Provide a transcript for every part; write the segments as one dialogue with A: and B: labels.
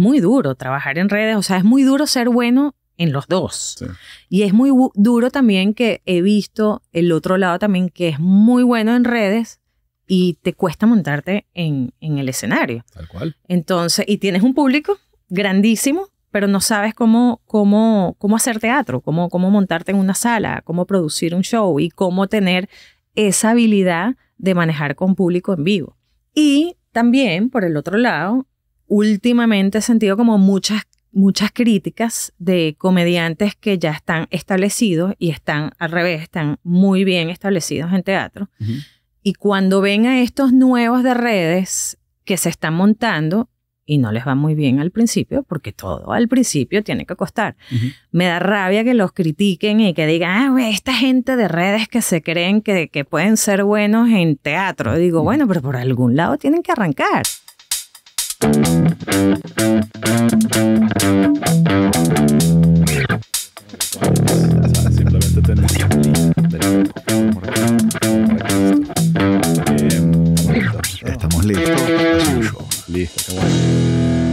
A: muy duro trabajar en redes, o sea, es muy duro ser bueno en los dos. Y es muy duro también que he visto el otro lado también que es muy bueno en redes y te cuesta montarte en, el escenario. Tal cual. Entonces, y tienes un público grandísimo, pero no sabes cómo, cómo, cómo hacer teatro, cómo, cómo montarte en una sala, cómo producir un show y cómo tener esa habilidad de manejar con público en vivo. Y también, por el otro lado, últimamente he sentido como muchas, muchas críticas de comediantes que ya están establecidos y están al revés, están muy bien establecidos en teatro. Y cuando ven a estos nuevos de redes que se están montando, y no les va muy bien al principio, porque todo al principio tiene que costar. Me da rabia que los critiquen y que digan, ah, esta gente de redes que se creen que, que pueden ser buenos en teatro. digo, bueno, pero por algún lado tienen que arrancar. Estamos
B: listos.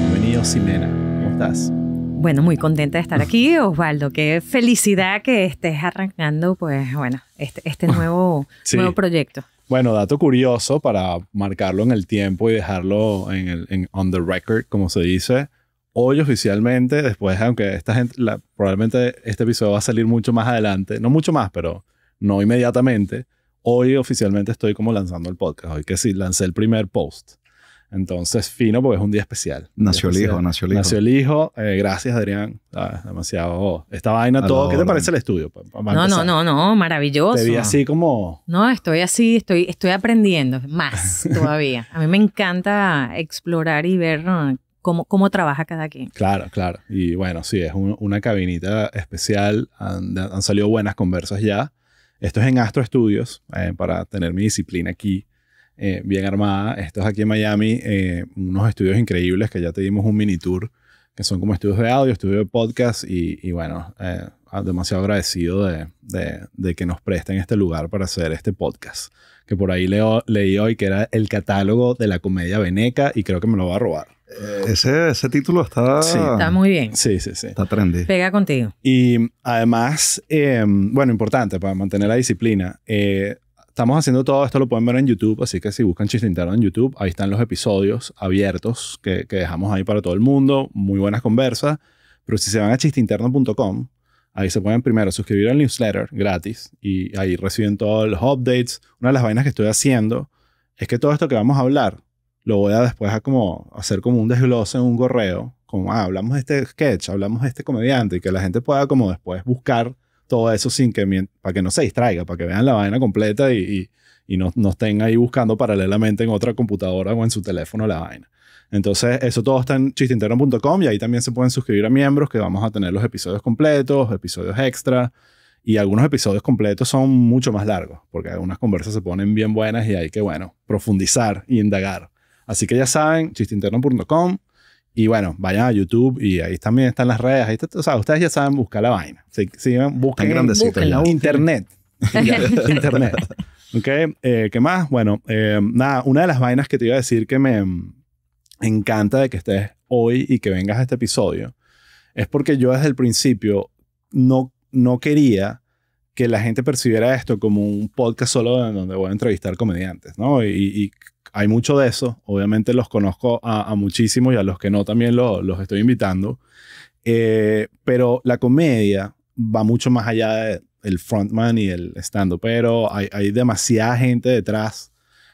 B: Bienvenido, Simena. ¿Cómo estás?
A: Bueno, muy contenta
B: de estar aquí, Osvaldo.
A: Qué felicidad que estés arrancando, pues, bueno, este, este nuevo, nuevo proyecto.
B: Bueno, dato curioso para marcarlo en el tiempo y dejarlo en, on the record, como se dice. Hoy oficialmente, después, aunque esta gente, probablemente este episodio va a salir mucho más adelante, no mucho más, pero no inmediatamente. Hoy oficialmente estoy como lanzando el podcast. Hoy que sí, lancé el primer post. Entonces, fino porque es un día especial. Nació el hijo, nació el hijo. Nació el hijo. Eh, gracias, Adrián. Ah, demasiado. esta vaina, todo. ¿Qué te parece el estudio? Pues, no, no,
A: no, no, maravilloso. Te vi así como. No, estoy así, estoy, estoy aprendiendo más todavía. a mí me encanta explorar y ver Cómo, cómo, trabaja cada quien.
B: Claro, claro. Y bueno, sí, es una cabinita especial. Han, salido buenas conversas ya. Esto es en Astro Studios, eh, para tener mi disciplina aquí eh, bien armada. Esto es aquí en Miami, eh, unos estudios increíbles que ya te dimos un mini tour, que son como estudios de audio, estudios de podcast y, bueno, eh, demasiado agradecido de, que nos presten este lugar para hacer este podcast, que por ahí leí hoy que era el catálogo de la comedia veneca y creo que me lo va a robar. Ese, título está... Está muy bien. Sí, sí, sí. Está trendy.
A: Pega contigo.
B: Y mm, además, mm, bueno, importante para mantener la disciplina, estamos haciendo todo esto, lo pueden ver en YouTube, así que si buscan Chiste Interno en YouTube, ahí están los episodios abiertos que, dejamos ahí para todo el mundo, muy buenas conversas, pero si se van a chisteinterno.com, ahí se pueden primero suscribir al newsletter gratis y ahí reciben todos los updates. Una de las vainas que estoy haciendo es que todo esto que vamos a hablar, lo voy a después a como hacer como un desglose en un correo, como ah, hablamos de este sketch, hablamos de este comediante y que la gente pueda como después buscar todo eso sin que, para que no se distraiga, para que vean la vaina completa y, y, no, estén ahí buscando paralelamente en otra computadora o en su teléfono la vaina. Entonces, eso todo está en chistinterno.com y ahí también se pueden suscribir a miembros que vamos a tener los episodios completos, episodios extra y algunos episodios completos son mucho más largos porque algunas conversas se ponen bien buenas y hay que, bueno, profundizar y e indagar. Así que ya saben, chisteinterno.com y bueno, vayan a YouTube y ahí también están las redes. Ahí o sea, ustedes ya saben buscar la vaina. Si, si busquen en Internet.
C: Internet.
B: Eh, ¿Qué más? Bueno, eh, nada, una de las vainas que te iba a decir que me encanta de que estés hoy y que vengas a este episodio es porque yo desde el principio no, no quería que la gente percibiera esto como un podcast solo en donde voy a entrevistar comediantes, ¿no? Y, y hay mucho de eso. Obviamente los conozco a, muchísimos y a los que no también los estoy invitando. Eh, pero la comedia va mucho más allá del frontman y el stand-up. Pero hay, demasiada gente detrás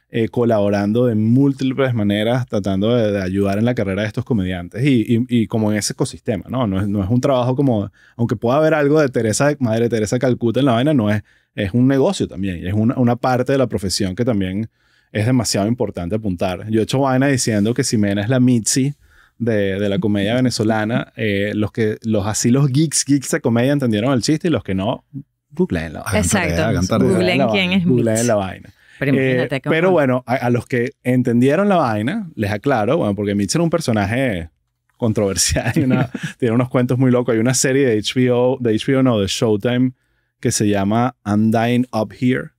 B: eh, colaborando de múltiples maneras, tratando de, ayudar en la carrera de estos comediantes y, como en ese ecosistema, ¿no? No es, un trabajo como, aunque pueda haber algo de Teresa, Madre Teresa Calcuta en la vaina, no es, es un negocio también, es una, una parte de la profesión que también es demasiado importante apuntar. Yo he hecho vaina diciendo que Ximena es la Mitzi de, la comedia venezolana. Eh, los que los así los geeks, geeks de comedia entendieron el chiste y los que no, googleenlo. Exacto. Googleen quién es Mitzi. la vaina. Pero, eh, pero bueno, a, los que entendieron la vaina, les aclaro, bueno, porque Mitzi era un personaje controversial, una, tiene unos cuentos muy locos. Hay una serie de HBO, de HBO no, de Showtime, que se llama I'm Up Here,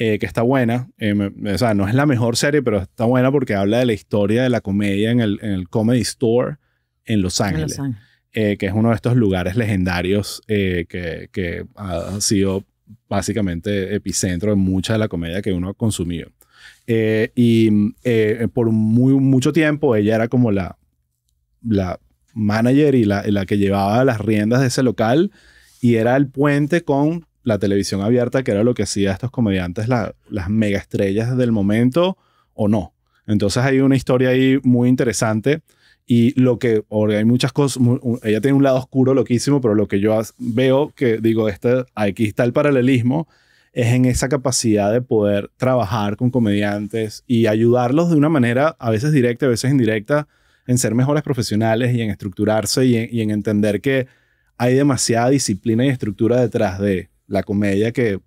B: eh, que está buena. Eh, o sea, no es la mejor serie, pero está buena porque habla de la historia de la comedia en el, el Comedy Store en Los Ángeles, eh, que es uno de estos lugares legendarios que, que ha sido básicamente epicentro de mucha de la comedia que uno ha consumido. y por muy, mucho tiempo ella era como la, la manager y la, la, que llevaba las riendas de ese local y era el puente con la televisión abierta, que era lo que hacía estos comediantes, las las estrellas del momento o no. Entonces hay una historia ahí muy interesante y lo que, hay muchas cosas, ella tiene un lado oscuro loquísimo, pero lo que yo veo que digo, este, aquí está el paralelismo, es en esa capacidad de poder trabajar con comediantes y ayudarlos de una manera a veces directa, a veces indirecta, en ser mejores profesionales y en estructurarse y en entender que hay demasiada disciplina y estructura detrás de la comedia que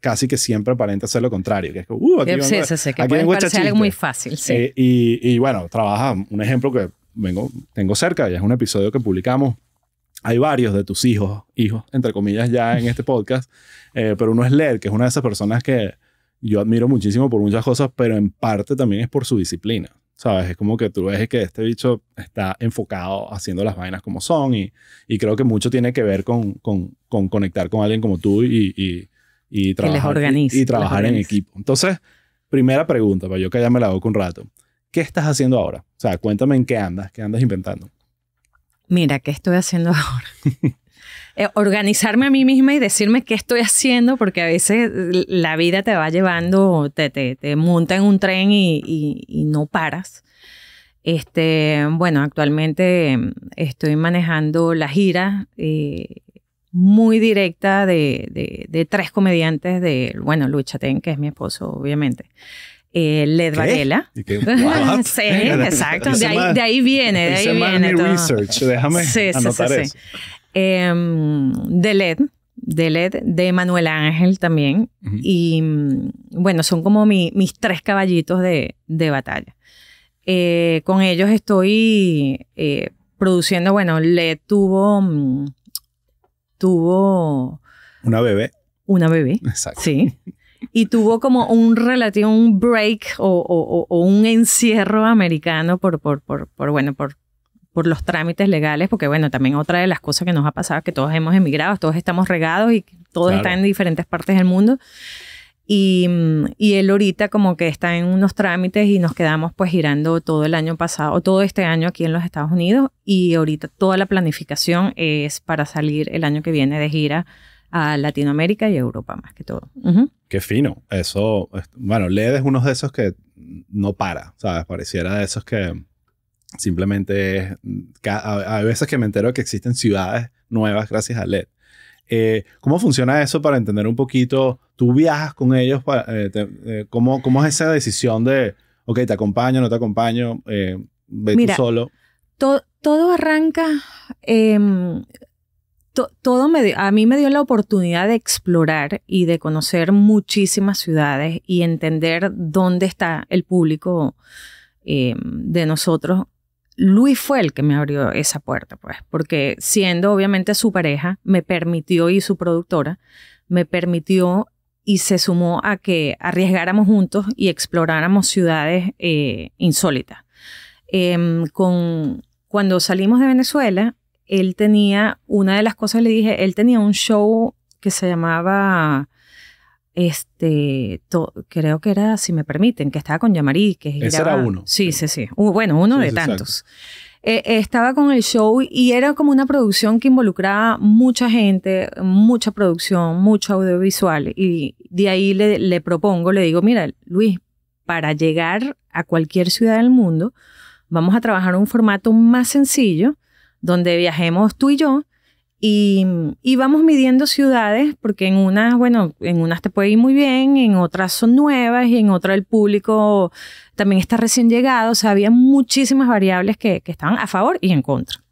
B: casi que siempre aparenta hacer lo contrario, que es que, uh, aquí sí, sí, algo muy
A: fácil. Sí. Eh,
B: y, bueno, trabaja un ejemplo que vengo, tengo cerca, ya es un episodio que publicamos. Hay varios de tus hijos, hijos, entre comillas, ya en este podcast, eh, pero uno es leer que es una de esas personas que yo admiro muchísimo por muchas cosas, pero en parte también es por su disciplina. ¿Sabes? Es como que tú ves que este bicho está enfocado haciendo las vainas como son y, creo que mucho tiene que ver con, con, conectar con alguien como tú y, trabajar, en equipo. Entonces, primera pregunta, para yo que ya me la hago un rato. ¿Qué estás haciendo ahora? O sea, cuéntame en qué andas, qué andas inventando.
A: Mira, ¿qué estoy haciendo ahora? Eh, organizarme a mí misma y decirme qué estoy haciendo, porque a veces la vida te va llevando, te, te, monta en un tren y, no paras. Este, bueno, actualmente estoy manejando la gira eh, muy directa de, tres comediantes de, bueno, Chaten, que es mi esposo, obviamente. Eh, Led Varela. exacto. De ahí, de ahí viene, de ahí viene Déjame anotar Em, de LED, de LED, de Manuel Ángel también. Y mm, bueno, son como mis tres caballitos de, de batalla. Eh, con ellos estoy eh, produciendo, bueno, LED tuvo, mm, tuvo... Una bebé. Una bebé. Sí. Y tuvo como un relativo, un break o, un encierro americano por, por, por, por bueno, por por los trámites legales, porque bueno, también otra de las cosas que nos ha pasado es que todos hemos emigrado, todos estamos regados y todos están en diferentes partes del mundo. Y, y, él ahorita como que está en unos trámites y nos quedamos pues girando todo el año pasado, todo este año aquí en los Estados Unidos y ahorita toda la planificación es para salir el año que viene de gira a Latinoamérica y a Europa más que todo.
B: Qué fino, eso, bueno, Led es uno de esos que no para, ¿sabes? Pareciera de esos que Simplemente hay veces que me entero que existen ciudades nuevas gracias a LED. Eh, ¿Cómo funciona eso para entender un poquito? ¿Tú viajas con ellos? Eh, eh, ¿cómo, es esa decisión de, ok, te acompaño, no te acompaño, ve tú solo? todo
A: arranca, em, todo a mí me dio la oportunidad de explorar y de conocer muchísimas ciudades y entender dónde está el público em, de nosotros Luis fue el que me abrió esa puerta, pues, porque siendo obviamente su pareja, me permitió y su productora, me permitió y se sumó a que arriesgáramos juntos y exploráramos ciudades eh, insólitas. Em, con, cuando salimos de Venezuela, él tenía, una de las cosas le dije, él tenía un show que se llamaba este, creo que era, si me permiten, que estaba con Yamari, que Ese era uno. Sí, sí, sí. bueno, uno de tantos. Eh, estaba con el show y era como una producción que involucraba mucha gente, mucha producción, mucho audiovisual. Y de ahí le propongo, le digo, mira, Luis, para llegar a cualquier ciudad del mundo, vamos a trabajar un formato más sencillo, donde viajemos tú y yo, y, y, vamos midiendo ciudades porque en unas, bueno, en unas te puede ir muy bien, en otras son nuevas y en otras el público también está recién llegado. O sea, había muchísimas variables que, estaban a favor y en contra.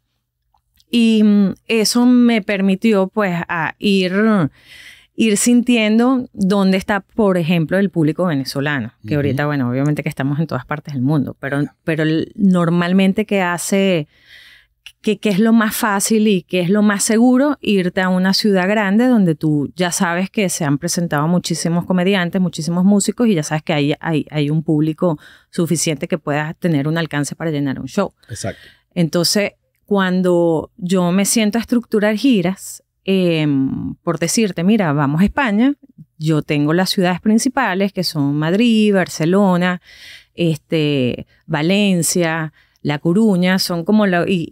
A: Y mm, eso me permitió pues a ir, ir sintiendo dónde está, por ejemplo, el público venezolano, que ahorita, bueno, obviamente que estamos en todas partes del mundo, pero, pero normalmente que hace que, es lo más fácil y qué es lo más seguro irte a una ciudad grande donde tú ya sabes que se han presentado muchísimos comediantes, muchísimos músicos y ya sabes que hay, hay, hay un público suficiente que pueda tener un alcance para llenar un show. Exacto. Entonces, cuando yo me siento a estructurar giras, em, por decirte, mira, vamos a España, yo tengo las ciudades principales que son Madrid, Barcelona, este, Valencia, la Coruña, son como la, y,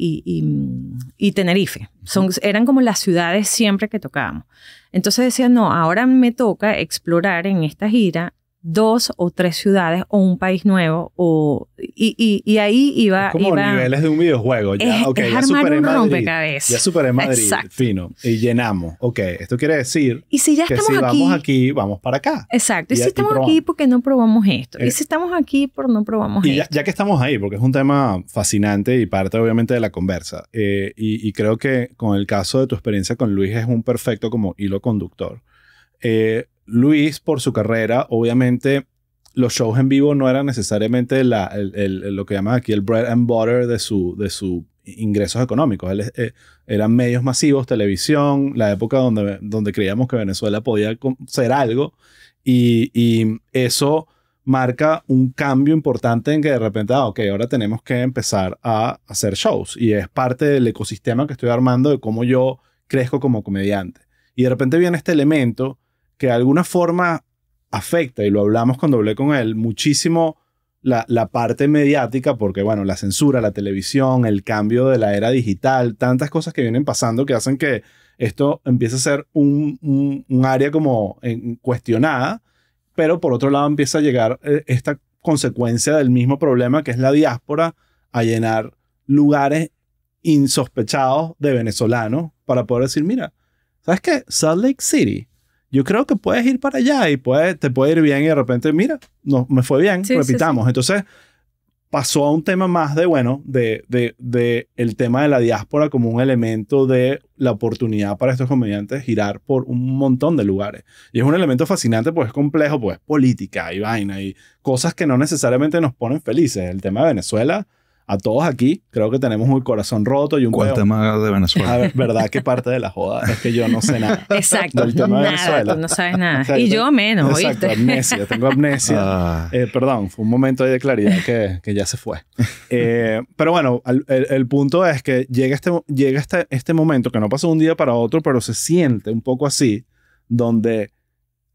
A: y, Tenerife. Son, eran como las ciudades siempre que tocábamos. Entonces decía, no, ahora me toca explorar en esta gira dos o tres ciudades o un país nuevo o y, y, y ahí iba es como niveles
B: de un videojuego ya es, es ya superé Madrid ya superé Madrid fino y llenamos ok esto quiere decir y si ya que estamos si aquí, vamos aquí vamos para acá
A: exacto y, si estamos aquí porque no probamos esto y eh, si estamos aquí por no probamos esto ya,
B: ya, que estamos ahí porque es un tema fascinante y parte obviamente de la conversa eh, y creo que con el caso de tu experiencia con Luis es un perfecto como hilo conductor eh, Luis, por su carrera, obviamente los shows en vivo no eran necesariamente la, lo que llaman aquí el bread and butter de sus de ingresos económicos. Eh, eran medios masivos, televisión, la época donde, donde creíamos que Venezuela podía ser algo. Y, y, eso marca un cambio importante en que de repente, ah, ok, ahora tenemos que empezar a hacer shows. Y es parte del ecosistema que estoy armando de cómo yo crezco como comediante. Y de repente viene este elemento que de alguna forma afecta, y lo hablamos cuando hablé con él, muchísimo la, parte mediática, porque bueno, la censura, la televisión, el cambio de la era digital, tantas cosas que vienen pasando que hacen que esto empiece a ser un, área como en, cuestionada, pero por otro lado empieza a llegar eh, esta consecuencia del mismo problema que es la diáspora a llenar lugares insospechados de venezolanos para poder decir, mira, ¿sabes qué? Salt Lake City yo creo que puedes ir para allá y te puede ir bien y de repente, mira, no, me fue bien, repitamos. Entonces pasó a un tema más de, bueno, de, de, el tema de la diáspora como un elemento de la oportunidad para estos comediantes girar por un montón de lugares. Y es un elemento fascinante, pues es complejo, pues política y vaina y cosas que no necesariamente nos ponen felices. El tema de Venezuela a todos aquí, creo que tenemos un corazón roto y un ¿Cuál tema de Venezuela? ¿Verdad que parte de la joda es que yo no sé nada? Exacto. Tú no
A: sabes nada. Y yo menos, Exacto, amnesia,
B: tengo amnesia. Ah. Eh, perdón, fue un momento de claridad que, ya se fue. Eh, pero bueno, el, punto es que llega, este, llega este, este momento que no pasa un día para otro, pero se siente un poco así, donde...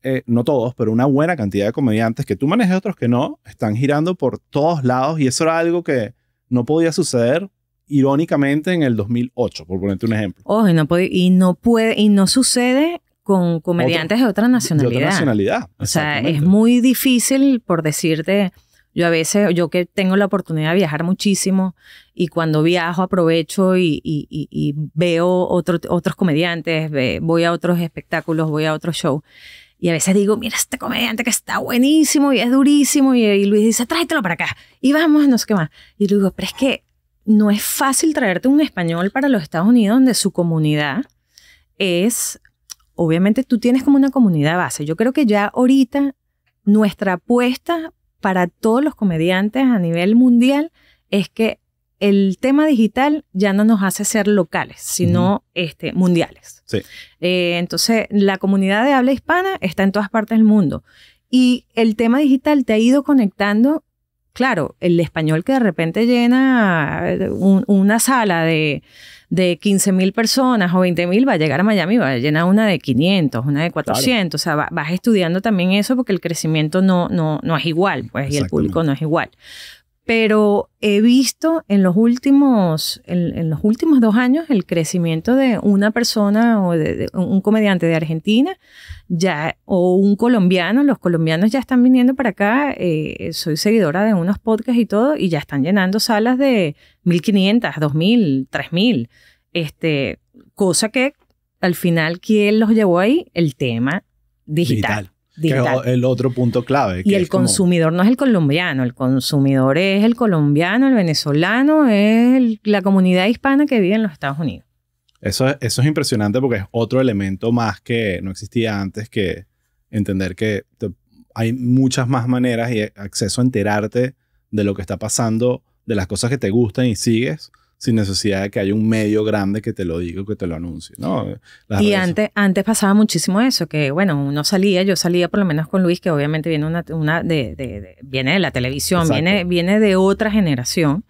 B: Eh, no todos, pero una buena cantidad de comediantes que tú manejes, otros que no, están girando por todos lados y eso era algo que, no podía suceder irónicamente en el 2008, por ponerte un ejemplo.
A: y no puede, y no puede, y no sucede con comediantes de otra nacionalidad. De otra nacionalidad. O sea, es muy difícil por decirte, yo a veces, yo que tengo la oportunidad de viajar muchísimo y cuando viajo aprovecho y, veo otros comediantes, voy a otros espectáculos, voy a otros shows. Y a veces digo, mira este comediante que está buenísimo y es durísimo. Y, Luis dice, tráetelo para acá. Y vamos, no sé qué más. Y le digo, pero es que no es fácil traerte un español para los Estados Unidos donde su comunidad es, obviamente tú tienes como una comunidad base. Yo creo que ya ahorita nuestra apuesta para todos los comediantes a nivel mundial es que el tema digital ya no nos hace ser locales, sino este, mundiales. Eh, entonces, la comunidad de habla hispana está en todas partes del mundo. Y el tema digital te ha ido conectando, claro, el español que de repente llena eh, una sala de, de 15 mil personas o 20.000 mil va a llegar a Miami, va a llenar una de 500, una de 400. O sea, vas estudiando también eso porque el crecimiento no, no, no es igual, pues, y el público no es igual pero he visto en los últimos, en, los últimos dos años el crecimiento de una persona o de, un comediante de Argentina ya, o un colombiano. Los colombianos ya están viniendo para acá. Eh, soy seguidora de unos podcasts y todo y ya están llenando salas de 1.500, 2.000, 3.000. Este, cosa que al final, ¿quién los llevó ahí? El tema digital. Que es
B: el otro punto clave. y el consumidor
A: no es el colombiano, el consumidor es el colombiano, el venezolano, es la comunidad hispana que vive en los Estados Unidos.
B: Eso, es impresionante porque es otro elemento más que no existía antes que entender que hay muchas más maneras y acceso a enterarte de lo que está pasando, de las cosas que te gustan y sigues, sin necesidad de que haya un medio grande que te lo diga, que te lo anuncie. ¿no? y antes,
A: antes pasaba muchísimo eso, que bueno, uno salía, yo salía por lo menos con Luis, que obviamente viene, una, de, viene de la televisión, viene, viene de otra generación.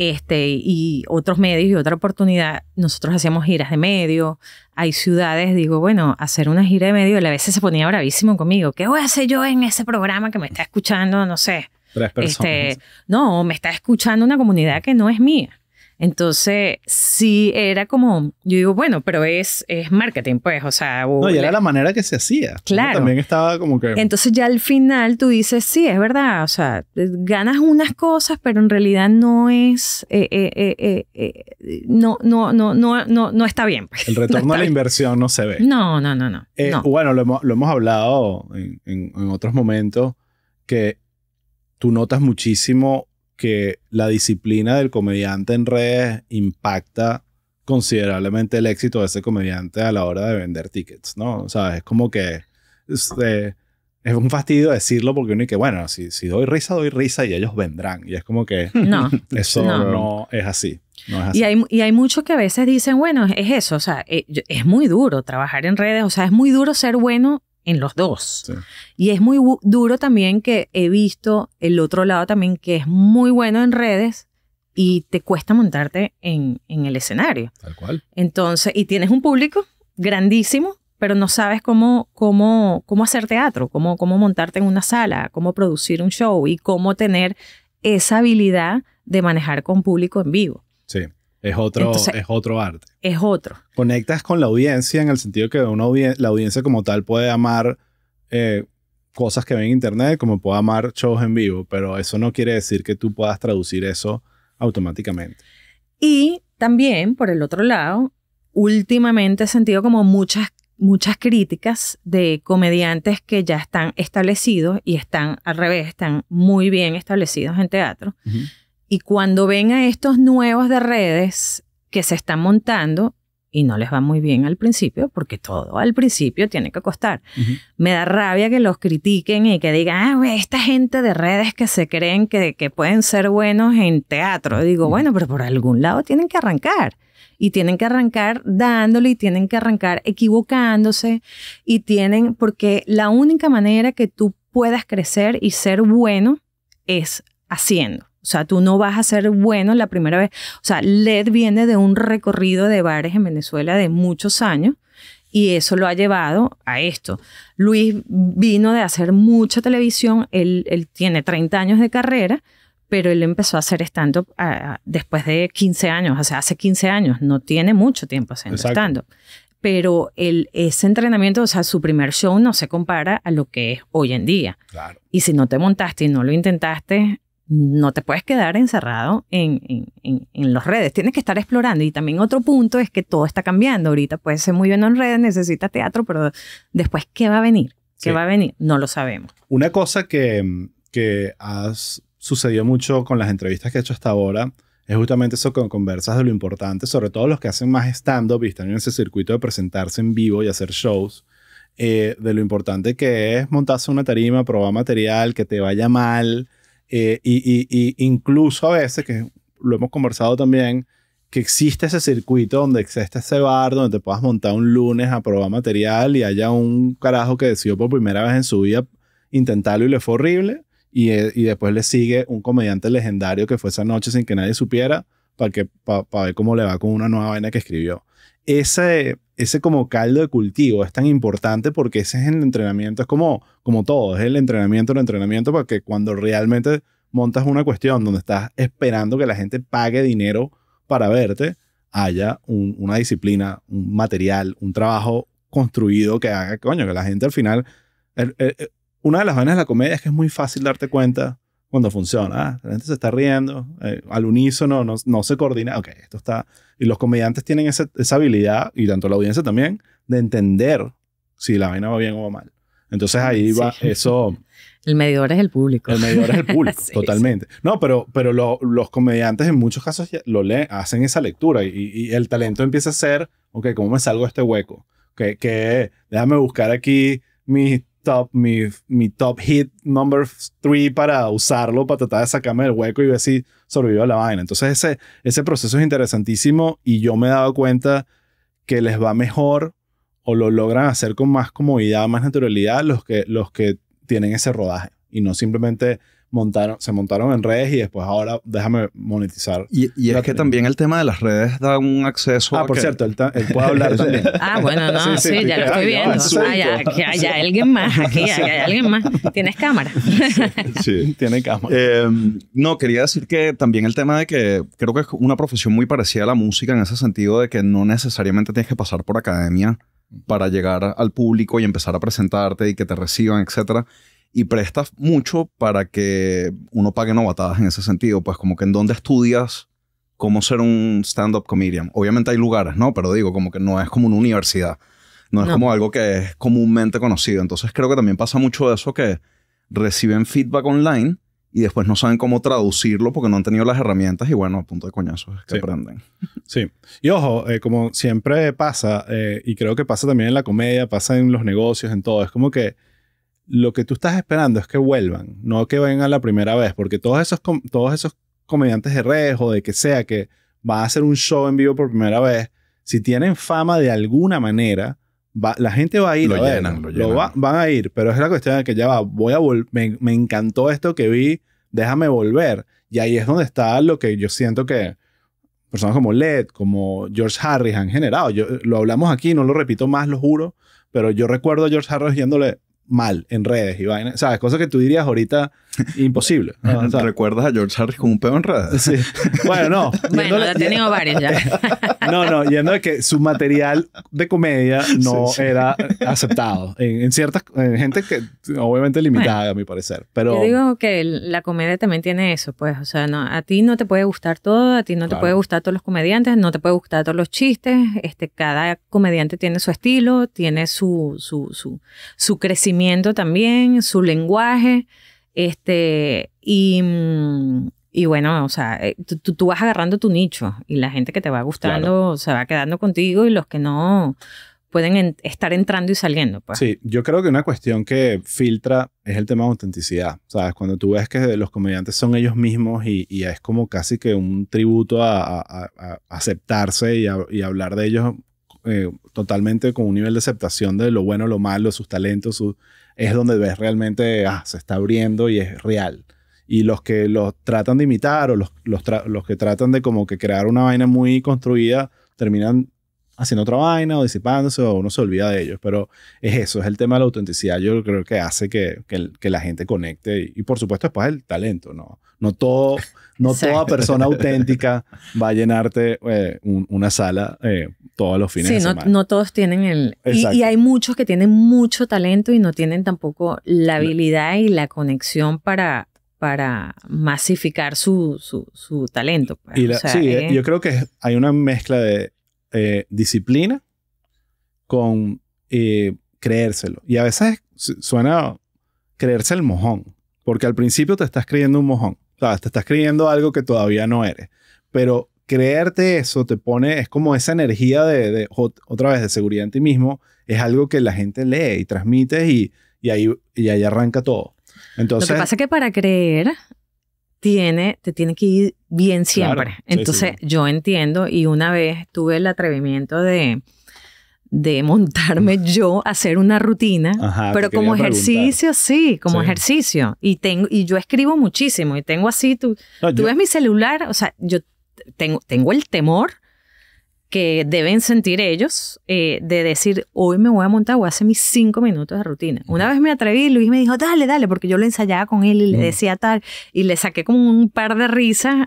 A: Este, y otros medios y otra oportunidad, nosotros hacíamos giras de medio, hay ciudades, digo, bueno, hacer una gira de medio a veces se ponía bravísimo conmigo, ¿qué voy a hacer yo en ese programa que me está escuchando, no sé?
B: Tres personas. Este,
A: no, me está escuchando una comunidad que no es mía. Entonces, sí era como, yo digo, bueno, pero es, es marketing, pues, o sea... No, y era la
B: manera que se hacía. Claro. también estaba como que... Entonces
A: ya al final tú dices, sí, es verdad, o sea, ganas unas cosas, pero en realidad no es, eh, eh, eh, no, no, no, no, no, no está bien. Pues". El retorno a la
B: inversión no se ve.
A: No, no, no, no.
B: Bueno, lo hemos, lo hemos hablado en otros momentos que tú notas muchísimo que la disciplina del comediante en redes impacta considerablemente el éxito de ese comediante a la hora de vender tickets, ¿no? O sea, es como que este, es, un fastidio decirlo porque uno dice, bueno, si, si doy risa, doy risa y ellos vendrán. Y es como que no, eso no. es así. Y, hay,
A: y hay muchos que a veces dicen, bueno, es eso, o sea, eh, es muy duro trabajar en redes, o sea, es muy duro ser bueno en los dos. Y es muy duro también que he visto el otro lado también que es muy bueno en redes y te cuesta montarte en, el escenario. Tal cual. Entonces, y tienes un público grandísimo, pero no sabes cómo, cómo, cómo hacer teatro, cómo, cómo montarte en una sala, cómo producir un show y cómo tener esa habilidad de manejar con público en vivo.
B: Sí. Es otro, es otro arte. Es otro. Conectas con la audiencia en el sentido que una la audiencia como tal puede amar eh, cosas que ven en internet, como puede amar shows en vivo, pero eso no quiere decir que tú puedas traducir eso automáticamente.
A: Y también, por el otro lado, últimamente he sentido como muchas, muchas críticas de comediantes que ya están establecidos y están al revés, están muy bien establecidos en teatro. Y cuando ven a estos nuevos de redes que se están montando, y no les va muy bien al principio, porque todo al principio tiene que costar. Me da rabia que los critiquen y que digan, ah, esta gente de redes que se creen que, pueden ser buenos en teatro. Digo, bueno, pero por algún lado tienen que arrancar. Y tienen que arrancar dándole y tienen que arrancar equivocándose y tienen, porque la única manera que tú puedas crecer y ser bueno es haciendo. O sea, tú no vas a ser bueno la primera vez. O sea, LED viene de un recorrido de bares en Venezuela de muchos años y eso lo ha llevado a esto. Luis vino de hacer mucha televisión, él, tiene 30 años de carrera, pero él empezó a hacer stand ah, después de 15 años, o sea, hace 15 años, no tiene mucho tiempo haciendo stand-up. Pero el, ese entrenamiento, o sea, su primer show no se compara a lo que es hoy en día. Claro. Y si no te montaste y no lo intentaste, no te puedes quedar encerrado en, en, las redes, tienes que estar explorando. Y también otro punto es que todo está cambiando. Ahorita puede ser muy bueno en redes, necesita teatro, pero después, ¿qué va a venir? ¿Qué va a
B: venir? No lo sabemos. Una cosa que, que has sucedido mucho con las entrevistas que he hecho hasta ahora es justamente eso con conversas de lo importante, sobre todo los que hacen más stand-up y están en ese circuito de presentarse en vivo y hacer shows. Eh, de lo importante que es montarse una tarima, probar material, que te vaya mal, eh, y, incluso a veces, que lo hemos conversado también, que existe ese circuito donde existe ese bar donde te puedas montar un lunes a probar material y haya un carajo que decidió por primera vez en su vida intentarlo y le fue horrible. Y, eh, después le sigue un comediante legendario que fue esa noche sin que nadie supiera para que para ver cómo le va con una nueva vaina que escribió. Ese, ese como caldo de cultivo es tan importante porque ese es el entrenamiento, es como, como todo, es el entrenamiento, el entrenamiento para que cuando realmente montas una cuestión donde estás esperando que la gente pague dinero para verte, haya una disciplina, un material, un trabajo construido que haga, coño, que la gente al final... una de las ganas de la comedia es que es muy fácil darte cuenta cuando funciona. ¿ah? la gente se está riendo, eh, al unísono, no, no, se coordina. Ok, esto está. Y los comediantes tienen esa, esa, habilidad, y tanto la audiencia también, de entender si la vaina va bien o va mal. Entonces ahí va eso.
A: El medidor es el público. El medidor es el público,
B: totalmente. No, pero, pero los comediantes en muchos casos lo le hacen esa lectura y, el talento empieza a ser, ok, ¿cómo me salgo de este hueco? Que, que déjame buscar aquí mis mi, mi top hit number 3 para usarlo, para tratar de sacarme del hueco y ver si sobrevivo a la vaina. Entonces ese, ese proceso es interesantísimo y yo me he dado cuenta que les va mejor o lo logran hacer con más comodidad, más naturalidad los que, los que tienen ese rodaje y no simplemente montaron, se
C: montaron en redes y después ahora déjame monetizar. Y, es que también el tema de las redes da un acceso ah, por cierto, él, puede hablar también. Ah, bueno, no, sí, ya lo estoy viendo. ya, alguien más, aquí alguien
A: más. Tienes cámara.
C: Sí, tiene cámara. Em, no, quería decir que también el tema de que creo que es una profesión muy parecida a la música en ese sentido de que no necesariamente tienes que pasar por academia para llegar al público y empezar a presentarte y que te reciban, etcétera y presta mucho para que uno pague novatadas en ese sentido, pues como que en dónde estudias cómo ser un stand-up comedian. Obviamente hay lugares, ¿no? Pero digo, como que no es como una universidad, no es como algo que es comúnmente conocido. Entonces creo que también pasa mucho de eso que reciben feedback online y después no saben cómo traducirlo porque no han tenido las herramientas y bueno, a punto de coñazos es que aprenden.
B: Sí. Y ojo, eh, como siempre pasa, eh, y creo que pasa también en la comedia, pasa en los negocios, en todo, es como que lo que tú estás esperando es que vuelvan, no que vengan la primera vez, porque todos esos, todos esos comediantes de redes o de que sea que va a hacer un show en vivo por primera vez, si tienen fama de alguna manera, la gente va a ir. Lo llenan, lo, van a ir, pero es la cuestión de que ya va, voy a me, me encantó esto que vi, déjame volver. Y ahí es donde está lo que yo siento que personas como Led, como George Harris han generado. Yo, lo hablamos aquí, no lo repito más, lo juro, pero yo recuerdo a George Harris yéndole mal en redes y vainas. ¿Sabes? Cosas que tú dirías ahorita imposible. ¿no? ¿Recuerdas a George Harris con un peo en redes? Sí. Bueno, no.
A: bueno, lo he tenido varios ya.
B: no, no, yendo de que su material de comedia no era aceptado en, ciertas en gente que obviamente limitada a mi parecer, pero Yo digo
A: que la comedia también tiene eso, pues, o sea, no, a ti no te puede gustar todo, a ti no te puede gustar todos los comediantes, no te puede gustar todos los chistes, este cada comediante tiene su estilo, tiene su, su crecimiento también, su lenguaje, este, y, y bueno, o sea, eh, tú, vas agarrando tu nicho y la gente que te va gustando se va quedando contigo y los que no pueden estar entrando y saliendo. Pues. Sí,
B: yo creo que una cuestión que filtra es el tema de autenticidad. ¿Sabes? Cuando tú ves que los comediantes son ellos mismos y, es como casi que un tributo a, aceptarse y, y hablar de ellos eh, totalmente con un nivel de aceptación de lo bueno, lo malo, sus talentos, es donde ves realmente, ah, se está abriendo y es real. Y los que los tratan de imitar o los, que tratan de como que crear una vaina muy construida, terminan haciendo otra vaina o disipándose o uno se olvida de ellos. Pero es eso, es el tema de la autenticidad. Yo creo que hace que, la gente conecte y, por supuesto después el talento, ¿no? No todo, no toda persona auténtica va a llenarte eh, una sala eh, todos los fines de semana. Sí, no,
A: todos tienen el... Y, hay muchos que tienen mucho talento y no tienen tampoco la habilidad y la conexión para, para masificar su, su, talento. Pues. sí, eh, yo
B: creo que hay una mezcla de disciplina con creérselo. Y a veces suena creerse el mojón, porque al principio te estás creyendo un mojón. O sea, te estás creyendo algo que todavía no eres. Pero creerte eso te pone, es como esa energía de, otra vez, de seguridad en ti mismo, es algo que la gente lee y transmite y, y, ahí, y ahí arranca todo. Entonces, Lo que pasa
A: es que para creer tiene, te tiene que ir bien siempre. Entonces yo entiendo y una vez tuve el atrevimiento de de montarme yo a hacer una rutina, pero como ejercicio, sí, como ejercicio. Y, tengo, y yo escribo muchísimo y tengo así, tú, tú ves mi celular, o sea, yo tengo, tengo el temor que deben sentir ellos eh, de decir, hoy me voy a montar, voy a hacer mis cinco minutos de rutina. Una vez me atreví, Luis me dijo, dale, dale, porque yo lo ensayaba con él y le decía tal, y le saqué como un par de risas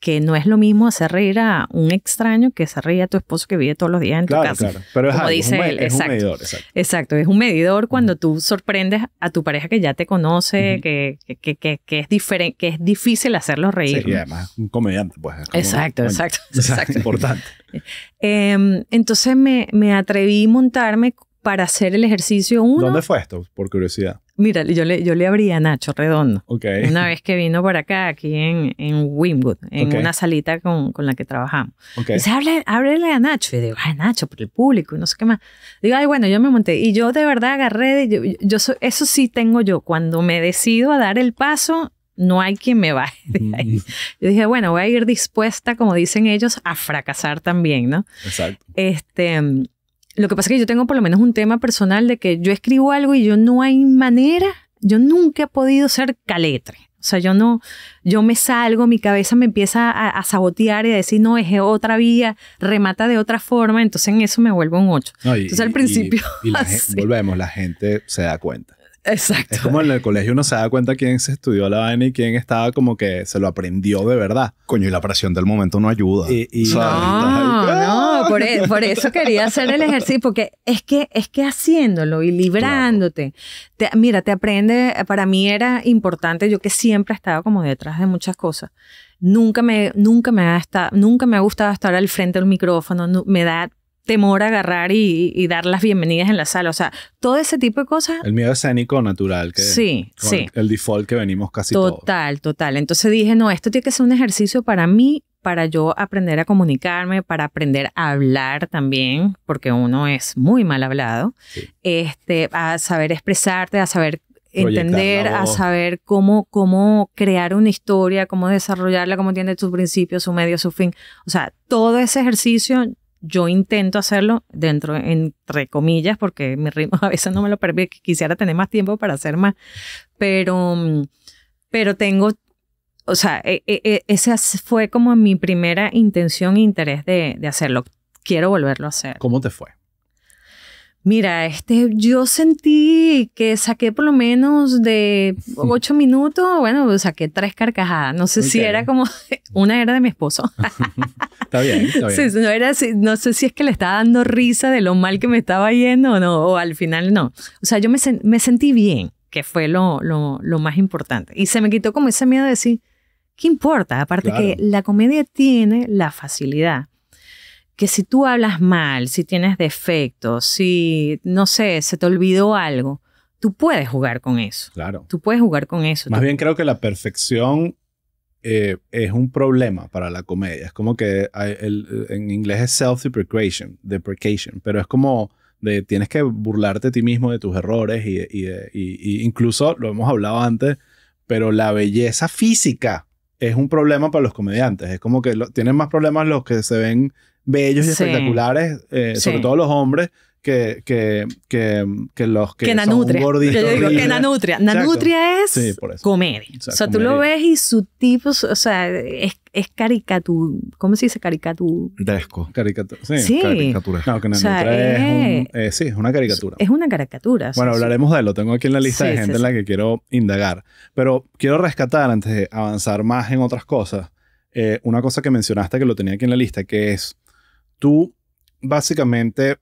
A: que no es lo mismo hacer reír a un extraño que hacer reír a tu esposo que vive todos los días en tu casa. Claro, pero es, dice es, es un, medidor. Exacto. exacto. es un medidor cuando tú sorprendes a tu pareja que ya te conoce, que, que, que, que, es diferente, que es difícil hacerlos reír. Sí, y además
B: un comediante, pues. Exacto, exacto, exacto, Importante.
A: Em, entonces me, me atreví a montarme para hacer el ejercicio uno. ¿Dónde
B: fue esto, por curiosidad?
A: Mira, yo le, yo le abrí a Nacho Redondo. Una vez que vino por acá, aquí en, en en una salita con, con, la que trabajamos. Dice, ábrele a Nacho. Y digo, ay, Nacho, por el público y no sé qué más. Digo, ay, bueno, yo me monté. Y yo de verdad agarré, yo, eso sí tengo yo. Cuando me decido a dar el paso, no hay quien me baje de mm. ahí. Yo dije, bueno, voy a ir dispuesta, como dicen ellos, a fracasar también, ¿no? Exacto. Este, lo que pasa es que yo tengo por lo menos un tema personal de que yo escribo algo y yo no hay manera, yo nunca he podido ser caletre. O sea, yo no, yo me salgo, mi cabeza me empieza a, sabotear y a decir, no, es otra vía, remata de otra forma, entonces en eso me vuelvo un 8. entonces al principio... Y,
B: volvemos, la gente se da cuenta. Exacto. Es como en el colegio uno se da cuenta quién se estudió la vaina y quién estaba como que se lo aprendió de verdad. Coño, y la presión del momento no ayuda. no,
A: e-, por, eso quería hacer el ejercicio, porque es que, es que haciéndolo y librándote, mira, te aprende, para mí era importante, yo que siempre estaba como detrás de muchas cosas. Nunca me, nunca me, ha, nunca me ha gustado estar al frente del micrófono, me da temor a agarrar y, dar las bienvenidas en la sala. O sea, todo ese tipo de cosas.
B: El miedo escénico natural que Sí, sí. El, default que venimos casi
A: Total, todos. total. Entonces dije, no, esto tiene que ser un ejercicio para mí, para yo aprender a comunicarme, para aprender a hablar también, porque uno es muy mal hablado. Este, a saber expresarte, a saber entender, a saber cómo, cómo crear una historia, cómo desarrollarla, cómo tiene sus principios, su medio, su fin. O sea, todo ese ejercicio yo intento hacerlo dentro, entre comillas, porque mi ritmo a veces no me lo permite, quisiera tener más tiempo para hacer más, pero, pero tengo, o sea, e, e, e, esa fue como mi primera intención e interés de, de hacerlo. Quiero volverlo a hacer. ¿Cómo te fue? mira, este, yo sentí que saqué por lo menos de mm. ocho minutos, bueno, saqué tres carcajadas. No sé si era como, una era de mi esposo.
C: está bien, está bien.
A: no, era, no sé si es que le estaba dando risa de lo mal que me estaba yendo o no, o al final no. O sea, yo me, me sentí bien, que fue lo, lo, lo, más importante. Y se me quitó como ese miedo de decir, ¿qué importa? Aparte que la comedia tiene la facilidad que si tú hablas mal, si tienes defectos, si, no sé, se te olvidó algo, tú puedes jugar con eso. Claro. Tú puedes jugar con eso. Más bien
B: creo que la perfección eh, es un problema para la comedia. Es como que en inglés es self-deprecation, deprecation, pero es como de tienes que burlarte a ti mismo de tus errores y, y, incluso lo hemos hablado antes, pero la belleza física es un problema para los comediantes. Es como que tienen más problemas los que se ven bellos y espectaculares, eh, sobre todo los hombres, que, que, los
C: que, nanutria. son gorditos. Yo digo que nanutria. Nanutria es comedia. O sea, tú lo ves
A: y su tipo, o sea, es, es caricatur... ¿Cómo se dice caricatur?
C: Desco.
B: Sí. Caricatura. No, que nanutria eh, es, una caricatura.
A: Es una caricatura. Bueno, hablaremos
B: de él. Lo tengo aquí en la lista de gente en la que quiero indagar. Pero quiero rescatar, antes de avanzar más en otras cosas, eh, una cosa que mencionaste que lo tenía aquí en la lista, que es tú básicamente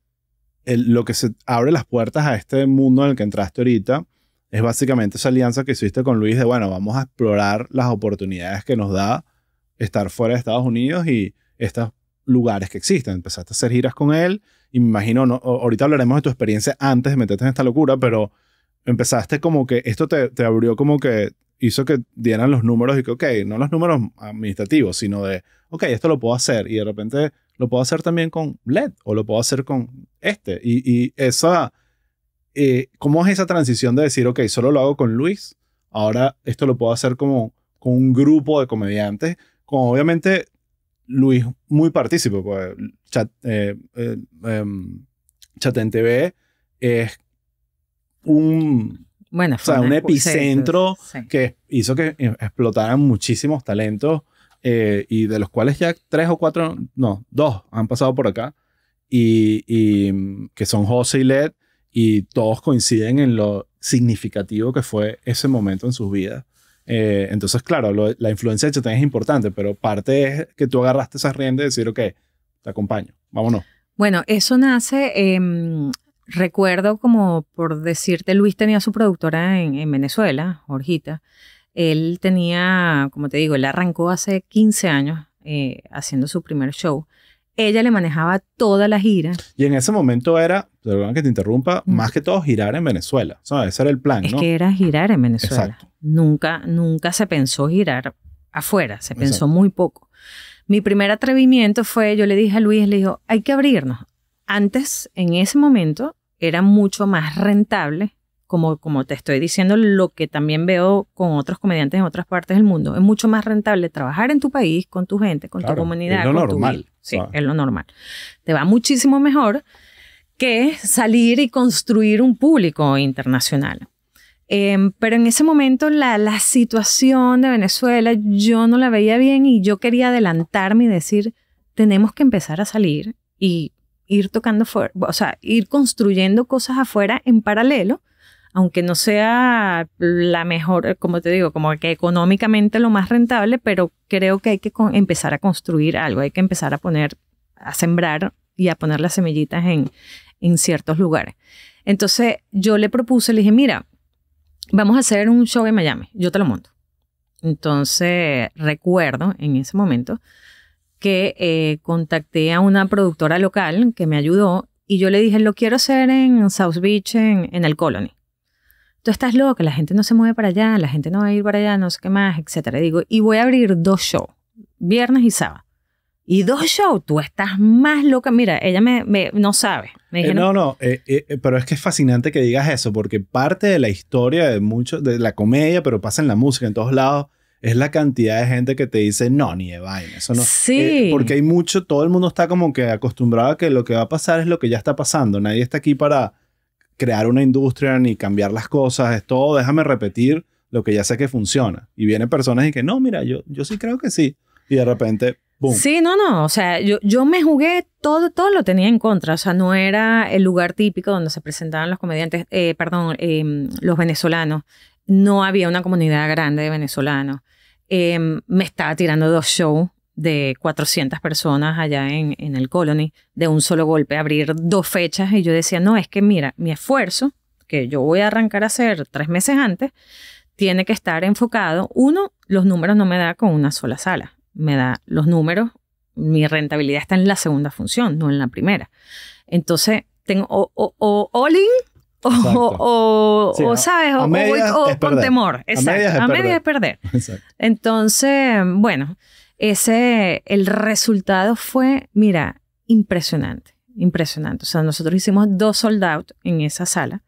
B: lo que se abre las puertas a este mundo en el que entraste ahorita es básicamente esa alianza que hiciste con Luis de, bueno, vamos a explorar las oportunidades que nos da estar fuera de Estados Unidos y estos lugares que existen. Empezaste a hacer giras con él me imagino, no, ahorita hablaremos de tu experiencia antes de meterte en esta locura, pero empezaste como que esto te abrió como que hizo que dieran los números y que, ok, no los números administrativos, sino de, ok, esto lo puedo hacer y de repente lo puedo hacer también con LED o lo puedo hacer con este. Y, y esa, eh, ¿cómo es esa transición de decir, ok, solo lo hago con Luis, ahora esto lo puedo hacer como con un grupo de comediantes, con obviamente Luis muy participó, pues, chat, eh, en eh, em, TV es un, bueno, o sea, un epicentro que hizo que explotaran muchísimos talentos eh, y de los cuales ya tres o cuatro, no, dos han pasado por acá, y, mm, que son José y Led, y todos coinciden en lo significativo que fue ese momento en sus vidas. Eh, entonces, claro, la influencia de Chetén es importante, pero parte es que tú agarraste esas riendas y decir, ok, te acompaño, vámonos.
A: Bueno, eso nace, em, recuerdo como por decirte, Luis tenía su productora en, en Venezuela, Jorgita, él tenía, como te digo, él arrancó hace 15 años eh, haciendo su primer show. Ella le manejaba toda la gira.
B: Y en ese momento era, perdón que te interrumpa, mm. más que todo girar en Venezuela. ese era el plan, ¿no? Es que era
A: girar en Venezuela. Nunca, nunca se pensó girar afuera, se pensó muy poco. Mi primer atrevimiento fue, yo le dije a Luis, le dijo, hay que abrirnos. Antes, en ese momento, era mucho más rentable como, como te estoy diciendo, lo que también veo con otros comediantes en otras partes del mundo, es mucho más rentable trabajar en tu país, con tu gente, con tu comunidad. Es lo con normal. sí, es lo normal. Te va muchísimo mejor que salir y construir un público internacional. Em, pero en ese momento la, la, situación de Venezuela yo no la veía bien y yo quería adelantarme y decir, tenemos que empezar a salir y ir tocando fuera, o sea, ir construyendo cosas afuera en paralelo aunque no sea la mejor, eh, como te digo, como que económicamente lo más rentable, pero creo que hay que empezar a construir algo, hay que empezar a poner, a sembrar y a poner las semillitas en, en ciertos lugares. Entonces yo le propuse, le dije, mira, vamos a hacer un show en Miami, yo te lo monto. Entonces recuerdo en ese momento que eh, contacté a una productora local que me ayudó y yo le dije, lo quiero hacer en South Beach, en el Colony tú estás loca, la gente no se mueve para allá, la gente no va a ir para allá, no sé qué más, etcétera. Digo, y voy a abrir dos shows, viernes y sábado. Y dos shows, tú estás más loca. Mira, ella me, no sabe. Eh, no,
B: no, eh, eh, pero es que es fascinante que digas eso, porque parte de la historia de mucho, de la comedia, pero pasa en la música, en todos lados, es la cantidad de gente que te dice, no, ni de vaina, eso no. Sí. porque hay mucho, todo el mundo está como que acostumbrado a que lo que va a pasar es lo que ya está pasando. Nadie está aquí para crear una industria ni cambiar las cosas, es todo, déjame repetir lo que ya sé que funciona. Y vienen personas y que, no, mira, yo, yo sí creo que sí. Y de repente, ¡boom! Sí,
A: no, no, o sea, yo, yo me jugué todo, todo lo tenía en contra, o sea, no era el lugar típico donde se presentaban los comediantes, eh, perdón, em, los venezolanos. No había una comunidad grande de venezolanos. Em, me estaba tirando dos shows de 400 personas allá en, en, el Colony, de un solo golpe, abrir dos fechas y yo decía, no, es que mira, mi esfuerzo, que yo voy a arrancar a hacer tres meses antes, tiene que estar enfocado. Uno, los números no me da con una sola sala, me da los números, mi rentabilidad está en la segunda función, no en la primera. Entonces, tengo o, o, o all in o, o, o, o, sabes, o, con temor. A medias perder. Medias es perder. Entonces, bueno, ese, el resultado fue, mira, impresionante, impresionante. O sea, nosotros hicimos dos sold out en esa sala.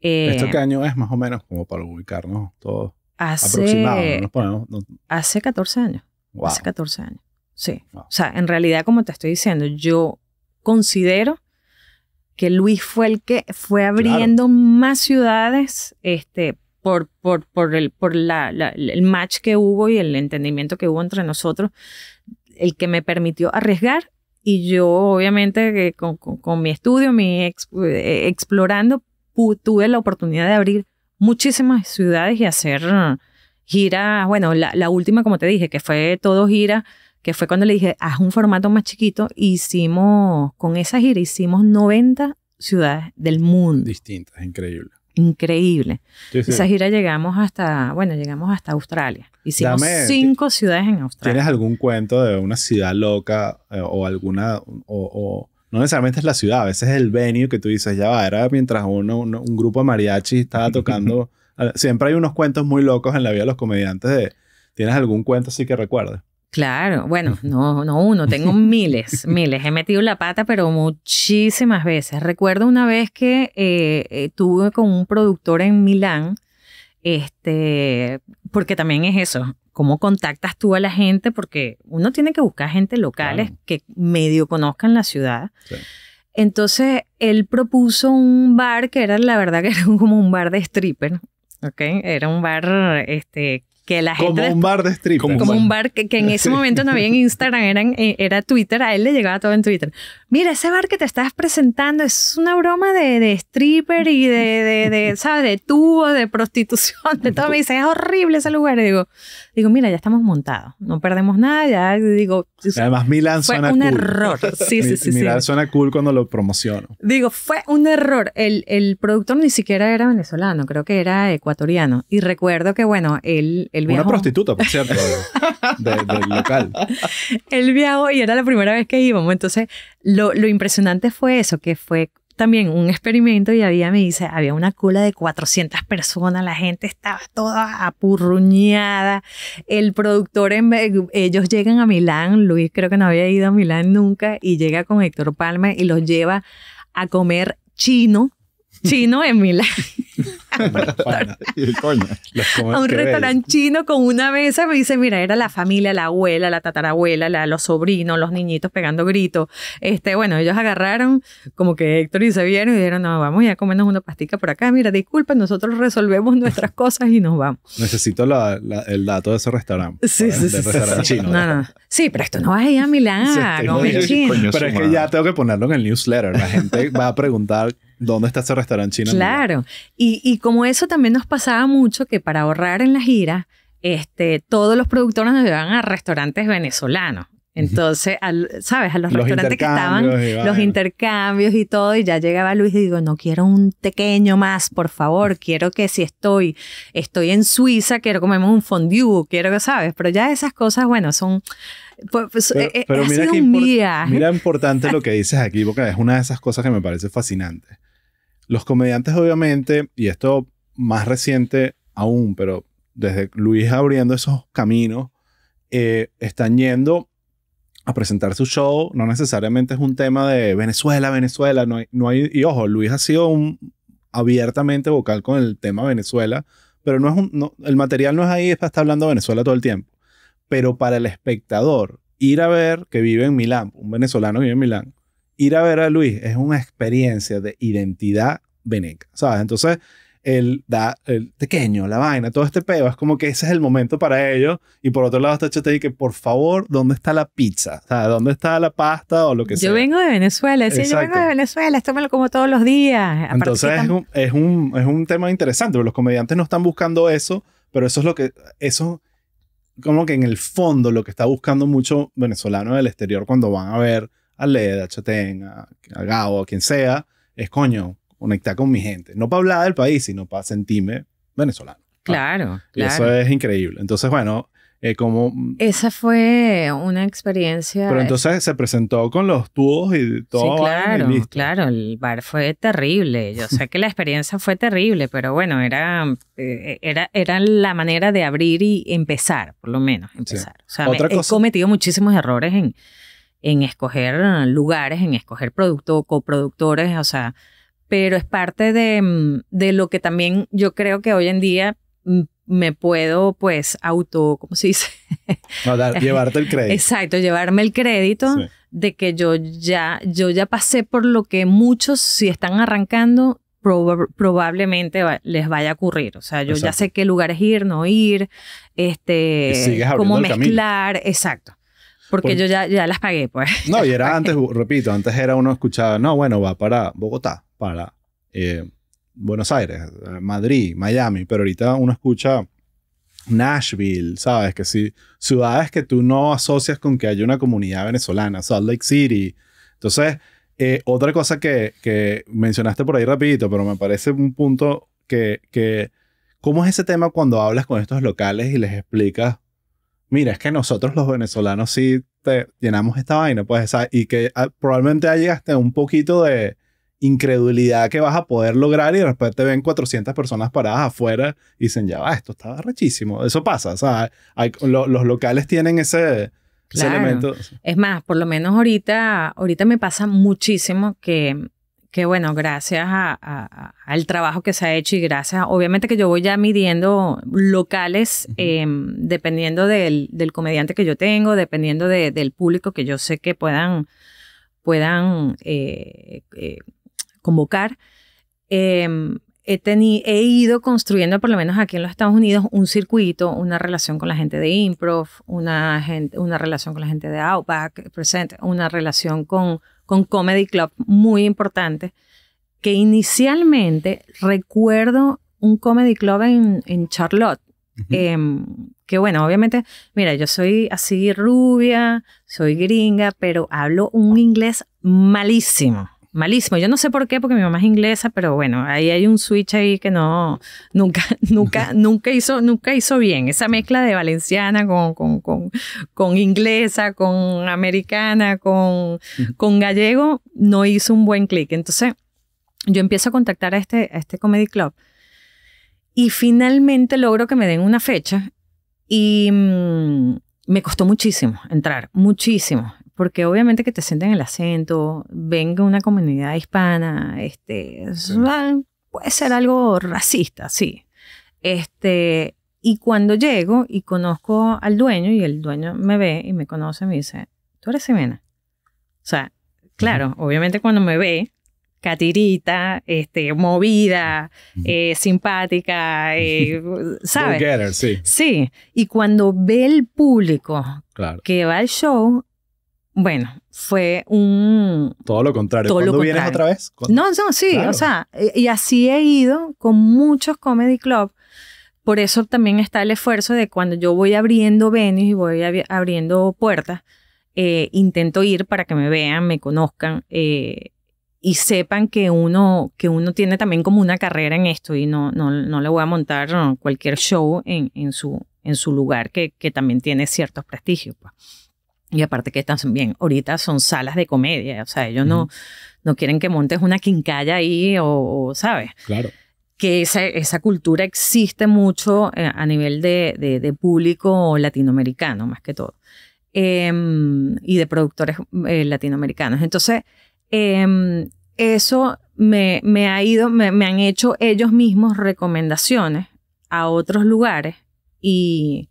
A: Eh, ¿Esto qué
B: año es más o menos como para ubicarnos todos? Hace, no
A: 14 años. Hace 14 años. Sí. O sea, en realidad, como te estoy diciendo, yo considero que Luis fue el que fue abriendo más ciudades este, por, por, por, el, por la, el match que hubo y el entendimiento que hubo entre nosotros, el que me permitió arriesgar. Y yo, obviamente, con, con, mi estudio, mi eh, explorando, tuve la oportunidad de abrir muchísimas ciudades y hacer uh, giras. Bueno, la, la, última, como te dije, que fue todo gira, que fue cuando le dije, haz un formato más chiquito. Hicimos, con esa gira, hicimos 90 ciudades del mundo. Distintas, increíble increíble. Esa gira llegamos hasta, bueno, llegamos hasta Australia. Hicimos cinco ciudades en Australia. ¿Tienes
B: algún cuento de una ciudad loca eh, o alguna, o, no necesariamente es la ciudad, a veces es el venue que tú dices, ya va, era mientras uno, un grupo de mariachi estaba tocando. siempre hay unos cuentos muy locos en la vida de los comediantes de, ¿tienes algún cuento así que recuerdes?
A: Claro, bueno, no, no uno, tengo miles, miles. He metido la pata, pero muchísimas veces. Recuerdo una vez que eh, eh, tuve con un productor en Milán, este, porque también es eso, cómo contactas tú a la gente, porque uno tiene que buscar gente locales que medio conozcan la ciudad. Entonces, él propuso un bar que era, la verdad, que era como un bar de stripper, ¿ok? Era un bar, este, que la gente... Como un bar de strip. Como, un bar que, en ese momento no había en Instagram, eran, eh, era Twitter, a él le llegaba todo en Twitter. Mira, ese bar que te estás presentando es una broma de, de stripper y de, de, ¿sabes? De tubo, de prostitución, de todo. Me dice, es horrible ese lugar. Y digo, digo, mira, ya estamos montados, no perdemos nada, ya digo... Además, Milan fue un error. Sí, sí, sí. sí.
B: suena cool cuando lo promociono.
A: Digo, fue un error. El, el productor ni siquiera era venezolano, creo que era ecuatoriano. Y recuerdo que, bueno, él una
B: prostituta, por cierto, del local.
A: El viajó y era la primera vez que íbamos. Entonces, lo, impresionante fue eso, que fue también un experimento y había, me dice, había una cola de 400 personas, la gente estaba toda apurruñada, el productor, ellos llegan a Milán, Luis creo que no había ido a Milán nunca, y llega con Héctor Palma y los lleva a comer chino, chino en Milán.
C: a un restaurante
A: chino con una mesa, me dice, mira, era la familia, la abuela, la tatarabuela, la, los sobrinos, los niñitos pegando gritos. Este, bueno, ellos agarraron como que Héctor y se vieron y dijeron, no, vamos a comernos una pastica por acá, mira, disculpa, nosotros resolvemos nuestras cosas y nos vamos.
B: Necesito el dato de ese restaurante. Sí, sí, sí, restaurante chino,
A: sí. pero esto no vas a ir a Milán, sí, no, Pero es que ya
B: tengo que ponerlo en el newsletter, la gente va a preguntar ¿Dónde está ese restaurante chino? Claro.
A: Y, como eso también nos pasaba mucho, que para ahorrar en la gira, este, todos los productores nos llevaban a restaurantes venezolanos. Entonces, ¿sabes? A los, restaurantes que estaban, los intercambios y todo, y ya llegaba Luis y digo, no quiero un pequeño más, por favor, quiero que si estoy, estoy en Suiza, quiero comemos un fondue, quiero que, ¿sabes? Pero ya esas cosas, bueno, son... Pues, pues, pero, eh, eh, mira, mira
B: importante lo que dices aquí, porque es una de esas cosas que me parece fascinante. Los comediantes, obviamente, y esto más reciente aún, pero desde Luis abriendo esos caminos, eh, están yendo a presentar su show. No necesariamente es un tema de Venezuela, Venezuela, no no y ojo, Luis ha sido abiertamente vocal con el tema Venezuela, pero no es un, el material no es ahí, está hablando Venezuela todo el tiempo. Pero para el espectador, ir a ver que vive en Milán, un venezolano vive en Milán, ir a ver a Luis es una experiencia de identidad veneca, ¿sabes? Entonces, el, da, el pequeño, la vaina, todo este peo, es como que ese es el momento para ellos. Y por otro lado está Chete que, por favor, ¿dónde está la pizza? ¿dónde está la pasta o lo que yo sea? Yo vengo
A: de Venezuela, sí, yo vengo de Venezuela, esto me lo como todos los días. Entonces es un,
B: es un, es, un, tema interesante, los comediantes no están buscando eso, pero eso es lo que, eso, como que en el fondo lo que está buscando mucho venezolano del exterior cuando van a ver a Led, a Chaten, a, a quien sea, es coño, conectar con mi gente. No para hablar del país, sino para sentirme venezolano. Claro, claro. eso es increíble. Entonces, bueno, eh, como...
A: Esa fue una experiencia... Pero
B: entonces se presentó con los tubos y todo. Sí, claro,
A: claro, el bar fue terrible. Yo sé que la experiencia fue terrible, pero bueno, era, eh, era, era la manera de abrir y empezar, por lo menos, empezar. O sea, he cometido muchísimos errores en en escoger ah, lugares, en escoger producto, coproductores, o sea, pero es parte de, mm, lo que también yo creo que hoy en día mm, me puedo pues auto, ¿cómo se dice?
B: No, llevarte el crédito.
A: Exacto, llevarme el crédito de que yo ya, yo ya pasé por lo que muchos, si están arrancando, probablemente les vaya a ocurrir. O sea, yo ya sé qué lugares ir, no ir, este, cómo mezclar, exacto. Porque yo ya, ya las pagué, pues. No,
B: y era antes, repito, antes era uno escuchaba, no, bueno, va para Bogotá, para eh, Buenos Aires, eh, Madrid, Miami, pero ahorita uno escucha Nashville, ¿sabes? Que sí, ciudades que tú no asocias con que haya una comunidad venezolana, Salt Lake City. Entonces, eh, otra cosa que, mencionaste por ahí rapidito, pero me parece un punto que, que, ¿cómo es ese tema cuando hablas con estos locales y les explicas mira, es que nosotros los venezolanos sí te llenamos esta vaina, pues, y que ah, probablemente hay hasta un poquito de incredulidad que vas a poder lograr y de repente ven 400 personas paradas afuera y dicen, ya va, esto está rechísimo. Eso pasa, o sea, los locales tienen ese, elemento.
A: Es más, por lo menos ahorita, ahorita me pasa muchísimo que que bueno, gracias al trabajo que se ha hecho y gracias, obviamente que yo voy ya midiendo locales em, dependiendo del, comediante que yo tengo, dependiendo del público que yo sé que puedan, puedan eh, eh, convocar. Em, he, he, ido construyendo, por lo menos aquí en los Estados Unidos, un circuito, una relación con la gente de Improv, una, una relación con la gente de Outback Present, una relación con con Comedy Club, muy importante, que inicialmente recuerdo un Comedy Club en, Charlotte. Em, que bueno, obviamente, mira, yo soy así rubia, soy gringa, pero hablo un inglés malísimo malísimo. Yo no sé por qué, porque mi mamá es inglesa, pero bueno, ahí hay un switch ahí que no, nunca, nunca, nunca hizo, nunca hizo bien. Esa mezcla de valenciana con, con, inglesa, con americana, con, con gallego, no hizo un buen clic. Entonces, yo empiezo a contactar a este, a este comedy club y finalmente logro que me den una fecha y mm, me costó muchísimo entrar, muchísimo porque obviamente que te sienten el acento, venga una comunidad hispana, este, puede ser algo racista, sí. Este, y cuando llego y conozco al dueño y el dueño me ve y me conoce me dice, tú eres Ximena. O sea, claro, obviamente cuando me ve, catirita, este, movida, eh, simpática, eh, ¿sabes? sí. sí. y cuando ve el público claro. que va al show, bueno, fue un...
B: Todo lo contrario. ¿Cuándo vienes otra vez? No, no, sí, o sea,
A: eh, y así he ido con muchos comedy club. Por eso también está el esfuerzo de cuando yo voy abriendo venues y voy abriendo puertas, eh, intento ir para que me vean, me conozcan eh, y sepan que uno, que uno tiene también como una carrera en esto y no, no, no le voy a montar cualquier show en, su, en su lugar que, que también tiene ciertos prestigios. Pues. Y aparte que están bien ahorita son salas de comedia, o sea, ellos no, no quieren que montes una quincalla ahí o, ¿sabes? Claro. Que esa, esa cultura existe mucho eh, a nivel de, público latinoamericano, más que todo, em, y de productores eh, latinoamericanos. Entonces, em, eso me, me, ha ido, me, han hecho ellos mismos recomendaciones a otros lugares y...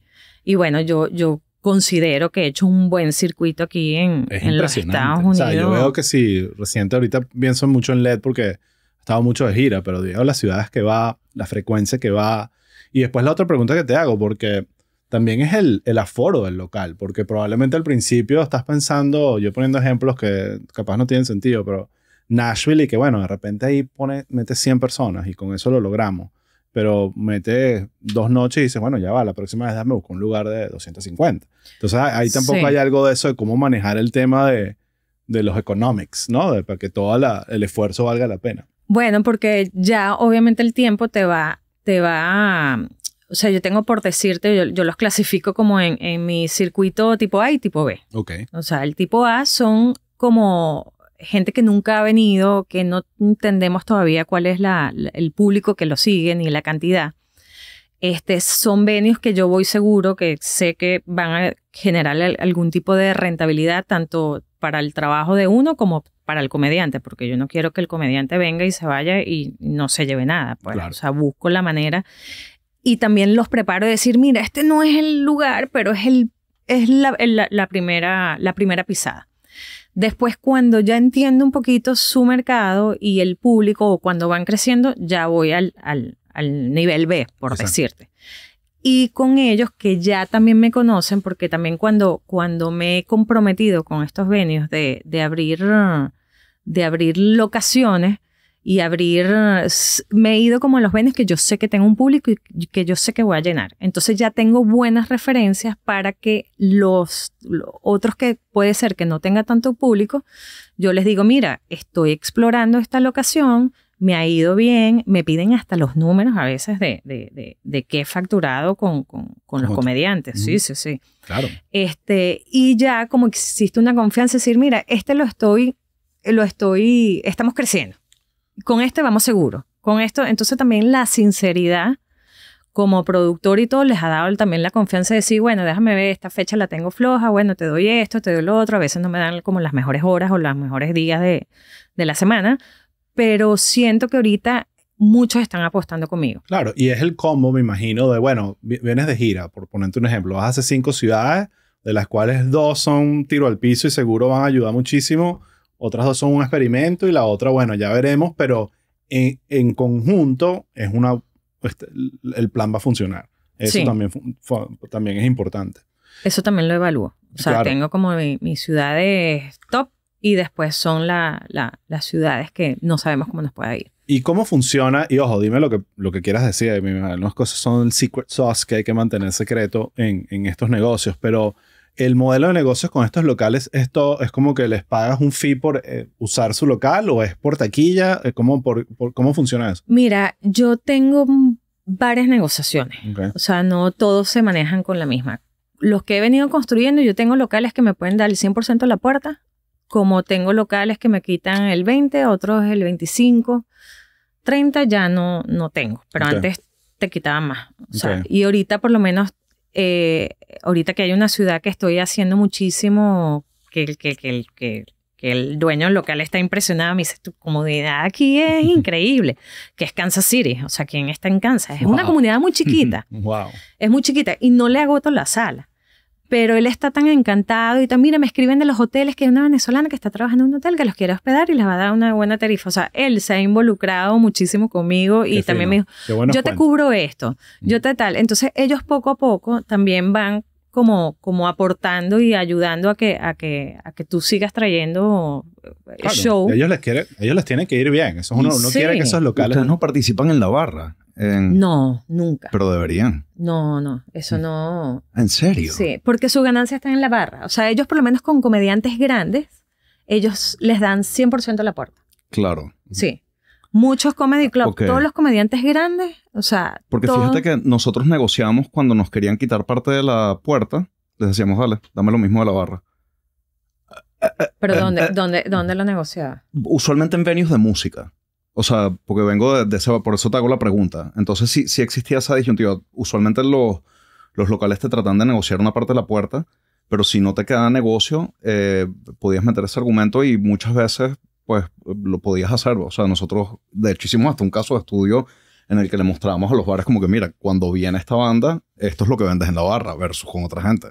A: bueno, yo, yo considero que he hecho un buen circuito aquí en, los Estados Unidos. O sea, yo veo que
B: sí, reciente ahorita pienso mucho en LED porque he estado mucho de gira, pero digo las ciudades que va, la frecuencia que va. Y después la otra pregunta que te hago, porque también es el, el aforo del local, porque probablemente al principio estás pensando, yo poniendo ejemplos que capaz no tienen sentido, pero Nashville y que bueno, de repente ahí pone, mete 100 personas y con eso lo logramos pero mete dos noches y dices, bueno, ya va, la próxima vez me busco un lugar de 250. Entonces ahí tampoco hay algo de eso de cómo manejar el tema de, de los economics, ¿no? De, para que todo el esfuerzo valga la pena.
A: Bueno, porque ya obviamente el tiempo te va, te va o sea, yo tengo por decirte, yo, los clasifico como en, en, mi circuito tipo A y tipo B. Ok. O sea, el tipo A son como gente que nunca ha venido, que no entendemos todavía cuál es la, el público que lo sigue ni la cantidad. Este, son venios que yo voy seguro, que sé que van a generar algún tipo de rentabilidad, tanto para el trabajo de uno como para el comediante, porque yo no quiero que el comediante venga y se vaya y no se lleve nada. Pues. O sea, busco la manera. Y también los preparo de decir, mira, este no es el lugar, pero es, el, es la primera, la primera pisada. Después, cuando ya entiendo un poquito su mercado y el público, o cuando van creciendo, ya voy al, nivel B, por decirte. Y con ellos que ya también me conocen, porque también cuando, cuando me he comprometido con estos venios de, abrir, de abrir locaciones, y abrir, me he ido como a los venes que yo sé que tengo un público y que yo sé que voy a llenar. Entonces ya tengo buenas referencias para que los, otros que puede ser que no tenga tanto público, yo les digo, mira, estoy explorando esta locación, me ha ido bien, me piden hasta los números a veces de, de, qué he facturado con, los comediantes. Sí, sí, sí. Claro. Este, y ya como existe una confianza, decir, mira, este lo estoy, lo estoy, estamos creciendo con este vamos seguro. Con esto, entonces también la sinceridad como productor y todo les ha dado también la confianza de decir, bueno, déjame ver, esta fecha la tengo floja, bueno, te doy esto, te doy lo otro, a veces no me dan como las mejores horas o los mejores días de, de la semana, pero siento que ahorita muchos están apostando conmigo.
B: Claro, y es el combo, me imagino, de, bueno, vienes de gira, por ponerte un ejemplo, vas a hacer cinco ciudades, de las cuales dos son tiro al piso y seguro van a ayudar muchísimo otras dos son un experimento y la otra, bueno, ya veremos, pero en, conjunto es una, este, el plan va a funcionar. Eso también, también es importante.
A: Eso también lo evalúo. O sea, tengo como mi mi ciudades top y después son la, la, las ciudades que no sabemos cómo nos puede
B: ir. ¿Y cómo funciona? Y ojo, dime lo que, lo que quieras decir. Algunas cosas son secret sauce que hay que mantener secreto en, en estos negocios, pero el modelo de negocios con estos locales, esto es como que les pagas un fee por eh, usar su local o es por taquilla, eh, ¿cómo, por, ¿cómo funciona eso?
A: Mira, yo tengo varias negociaciones, o sea, no todos se manejan con la misma. Los que he venido construyendo, yo tengo locales que me pueden dar el 100% de la puerta, como tengo locales que me quitan el 20, otros el 25, 30 ya no, no tengo, pero antes te quitaban más. sea, Y ahorita por lo menos eh, ahorita que hay una ciudad que estoy haciendo muchísimo, que, el dueño local está impresionado, me dice, tu comunidad aquí es increíble, que es Kansas City, o sea, ¿quién está en Kansas? Es una comunidad muy chiquita. wow. Es muy chiquita y no le agoto la sala pero él está tan encantado y también me escriben de los hoteles que hay una venezolana que está trabajando en un hotel que los quiere hospedar y les va a dar una buena tarifa. O sea, él se ha involucrado muchísimo conmigo y también me dijo, yo te cubro esto, yo te tal. Entonces ellos poco a poco también van como, como aportando y ayudando a que, a que, a que tú sigas trayendo eh, show. Ellos
B: les, quieren, ellos les tienen que ir bien. Eso uno, uno quiere que esos locales. no participan en la barra.
C: No, nunca. Pero deberían.
A: No, no, eso no. ¿En serio? Sí, porque su ganancia está en la barra. O sea, ellos por lo menos con comediantes grandes, ellos les dan 100% la puerta. Claro. Sí. Muchos comedy todos los comediantes grandes, o sea. Porque fíjate
C: que nosotros negociamos cuando nos querían quitar parte de la puerta, les decíamos, dale, dame lo mismo de la barra.
A: ¿Pero eh, dónde, eh, dónde, dónde lo negociaba?
C: Usualmente en venues de música. O sea, porque vengo de, ese, por eso te hago la pregunta. Entonces, si, existía esa disyuntiva, usualmente los, los locales te tratan de negociar una parte de la puerta, pero si no te queda negocio, eh, podías meter ese argumento y muchas veces, pues, lo podías hacer. O sea, nosotros, de hecho, hicimos hasta un caso de estudio en el que le mostrábamos a los bares como que, mira, cuando viene esta banda, esto es lo que vendes en la barra versus con otra gente.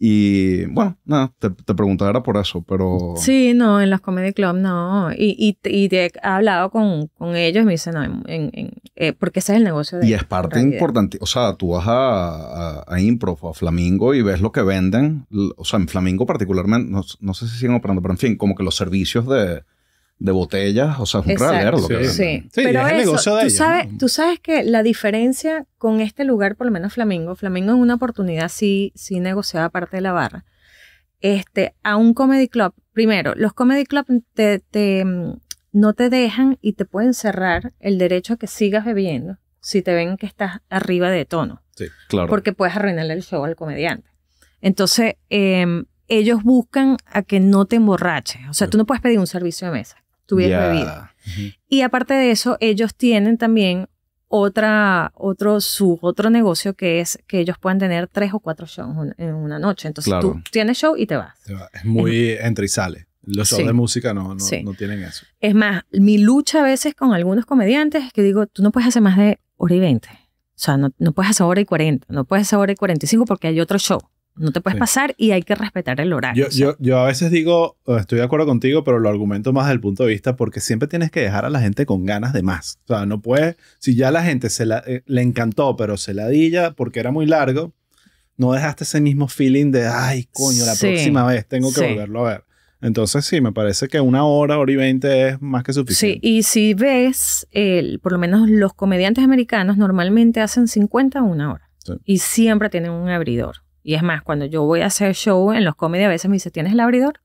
C: Y bueno, nada, te, te preguntaba era por eso, pero...
A: Sí, no, en los Comedy Club no. Y, y, y he hablado con, ellos y me dicen, no, en, eh, porque ese es el negocio de... Y es parte importante,
C: o sea, tú vas a, a, Improv a Flamingo y ves lo que venden, o sea, en Flamingo particularmente, no sé si siguen operando, pero en fin, como que los servicios de de botellas, o sea, es un raler, lo que sí. sí. pero tú,
A: sabes, que la diferencia con este lugar, por lo menos Flamingo, Flamingo en una oportunidad sí, sí negociaba parte de la barra, este, a un comedy club, primero, los comedy club te, mm, no te dejan y te pueden cerrar el derecho a que sigas bebiendo si te ven que estás arriba de tono.
C: Sí, claro. Porque
A: puedes arruinarle el show al comediante. Entonces, em, ellos buscan a que no te emborraches. O sea, tú no puedes pedir un servicio de mesa vida. Y aparte de eso, ellos tienen también otra, otro, su otro negocio que es que ellos puedan tener tres o cuatro shows en una noche. Entonces tú tienes show y te vas.
B: Es muy entre y sale. Los shows de música no, no, tienen eso.
A: Es más, mi lucha a veces con algunos comediantes es que digo, tú no puedes hacer más de hora y veinte. O sea, no, no puedes hacer hora y cuarenta, no puedes hacer hora y cuarenta y cinco porque hay otro show. No te puedes pasar y hay que respetar el horario. Yo, yo,
B: yo, a veces digo, estoy de acuerdo contigo, pero lo argumento más desde el punto de vista porque siempre tienes que dejar a la gente con ganas de más. O sea, no puedes, si ya la gente se eh, le encantó, pero se la dilla porque era muy largo, no dejaste ese mismo feeling de, ay, coño, la próxima vez tengo que volverlo a ver. Entonces sí, me parece que una hora, hora y veinte es más que suficiente.
A: Sí, y si ves, el, por lo menos los comediantes americanos normalmente hacen 50 a una hora. Y siempre tienen un abridor.
B: Y es más, cuando yo voy
A: a hacer show en los comedias, a veces me dice, ¿tienes el abridor?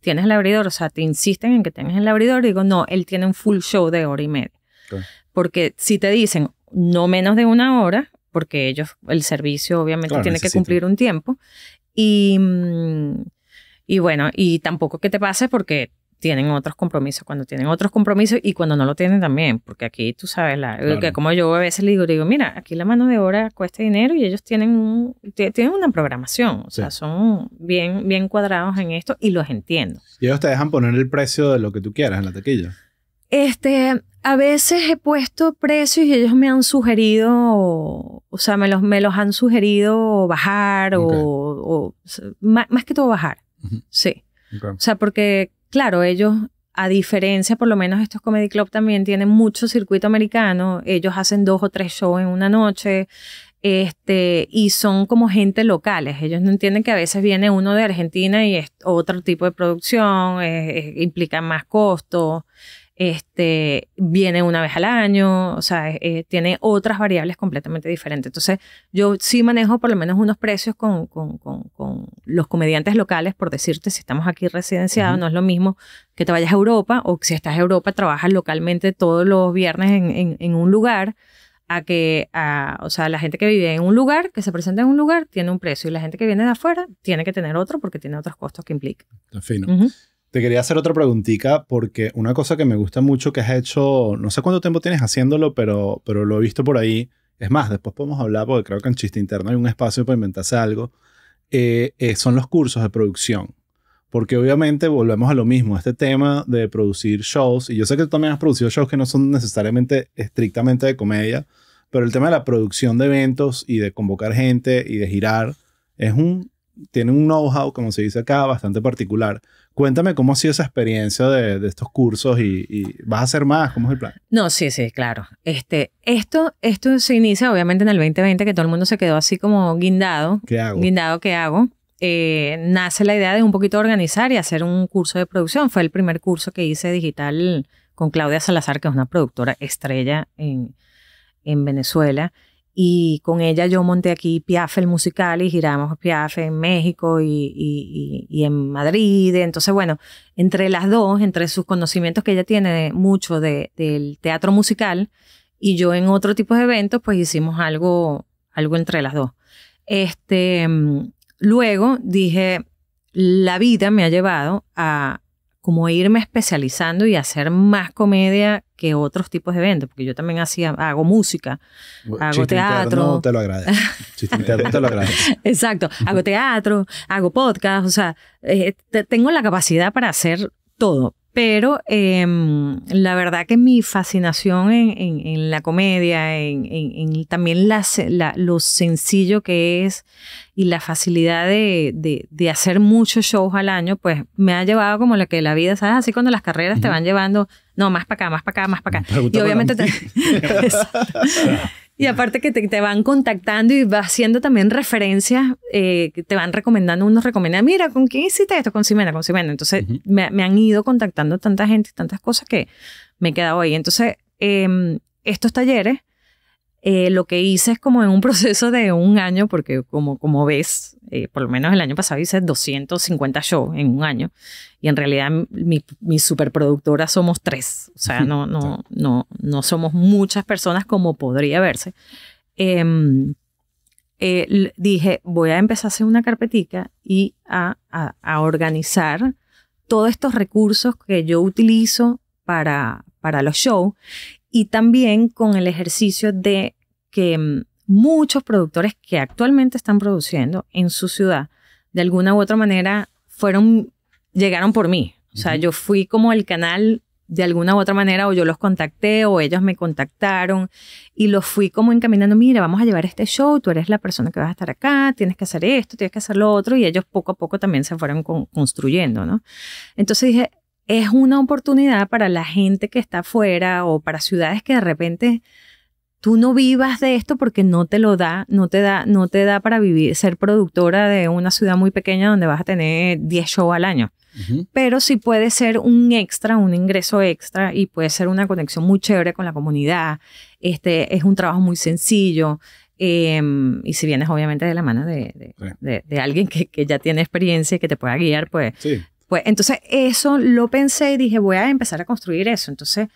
A: ¿Tienes el abridor? O sea, te insisten en que tengas el abridor. Y digo, no, él tiene un full show de hora y media. Porque si te dicen no menos de una hora, porque ellos, el servicio obviamente tiene que cumplir un tiempo. Y, mm, y bueno, y tampoco que te pase porque tienen otros compromisos, cuando tienen otros compromisos y cuando no lo tienen también, porque aquí tú sabes, la, como yo a veces le digo, digo, mira, aquí la mano de obra cuesta dinero y ellos tienen, tienen una programación, o sea, son bien, bien cuadrados en esto y los entiendo.
B: Y ellos te dejan poner el precio de lo que tú quieras en la taquilla.
A: Este, a veces he puesto precios y ellos me han sugerido, o sea, me los, me los han sugerido bajar o, más, que todo bajar. Sí. O sea, porque claro, ellos, a diferencia, por lo menos estos Comedy Club también tienen mucho circuito americano, ellos hacen dos o tres shows en una noche, este, y son como gente locales. Ellos no entienden que a veces viene uno de Argentina y es otro tipo de producción, implica más costo este, viene una vez al año, o sea, eh, eh, tiene otras variables completamente diferentes. Entonces, yo sí manejo por lo menos unos precios con, con, los comediantes locales, por decirte, si estamos aquí residenciados, no es lo mismo que te vayas a Europa o si estás en Europa, trabajas localmente todos los viernes en, un lugar. A que, a, o sea, la gente que vive en un lugar, que se presenta en un lugar, tiene un precio y la gente que viene de afuera tiene que tener otro porque tiene otros costos que implica.
B: Está fino. Te quería hacer otra preguntita porque una cosa que me gusta mucho que has hecho, no sé cuánto tiempo tienes haciéndolo, pero, pero lo he visto por ahí. Es más, después podemos hablar porque creo que en Chiste Interno hay un espacio para inventarse algo. Eh, eh, son los cursos de producción. Porque obviamente volvemos a lo mismo, este tema de producir shows, y yo sé que tú también has producido shows que no son necesariamente estrictamente de comedia, pero el tema de la producción de eventos y de convocar gente y de girar es un tiene un know-how, como se dice acá, bastante particular. Cuéntame cómo ha sido esa experiencia de, estos cursos y, vas a hacer más, ¿cómo es el plan?
A: No, sí, sí, claro. Este, esto, esto se inicia obviamente en el 2020, que todo el mundo se quedó así como guindado.
B: ¿Qué
C: hago?
A: Guindado, ¿qué hago? Eh, nace la idea de un poquito organizar y hacer un curso de producción. Fue el primer curso que hice digital con Claudia Salazar, que es una productora estrella en Venezuela y con ella yo monté aquí Piaf el musical y giramos Piaf en México y, en Madrid. Entonces, bueno, entre las dos, entre sus conocimientos que ella tiene mucho de, del teatro musical y yo en otro tipo de eventos, pues hicimos algo, algo entre las dos. Este, mm, luego dije, la vida me ha llevado a, como irme especializando y hacer más comedia que otros tipos de eventos, porque yo también hacía, hago música,
C: hago teatro. te lo te lo
A: Exacto, hago teatro, hago podcast, o sea, eh, tengo la capacidad para hacer todo, pero em, la verdad que mi fascinación en, la comedia, en, también lo sencillo que es y la facilidad de, hacer muchos shows al año, pues me ha llevado como la que la vida, ¿sabes? Así cuando las carreras te van llevando, no, más para acá, más para acá, más para acá. Y obviamente... Y aparte que te, van contactando y va haciendo también referencias, eh, te van recomendando, unos recomiendan, mira, ¿con quién hiciste esto? Con Simena, con Simena. Entonces me, me, han ido contactando tanta gente, tantas cosas que me he quedado ahí. Entonces, em, estos talleres eh, lo que hice es como en un proceso de un año, porque como, como ves, eh, por lo menos el año pasado hice 250 shows en un año, y en realidad mi, mi superproductora somos tres, o sea, no, no, no, no somos muchas personas como podría verse. Em, eh, dije, voy a empezar a hacer una carpetica y a, a, organizar todos estos recursos que yo utilizo para, para los shows y también con el ejercicio de que mm, muchos productores que actualmente están produciendo en su ciudad, de alguna u otra manera, fueron, llegaron por mí. O sea, yo fui como el canal de alguna u otra manera, o yo los contacté, o ellos me contactaron, y los fui como encaminando, mira, vamos a llevar este show, tú eres la persona que vas a estar acá, tienes que hacer esto, tienes que hacer lo otro, y ellos poco a poco también se fueron construyendo, ¿no? Entonces dije, es una oportunidad para la gente que está afuera o para ciudades que de repente tú no vivas de esto porque no te lo da, no te da, no te da para vivir, ser productora de una ciudad muy pequeña donde vas a tener 10 shows al año. Pero sí puede ser un extra, un ingreso extra y puede ser una conexión muy chévere con la comunidad. Este es un trabajo muy sencillo. Em, y si vienes obviamente de la mano de, alguien que, que, ya tiene experiencia y que te pueda guiar, pues pues, entonces eso lo pensé y dije, voy a empezar a construir eso. Entonces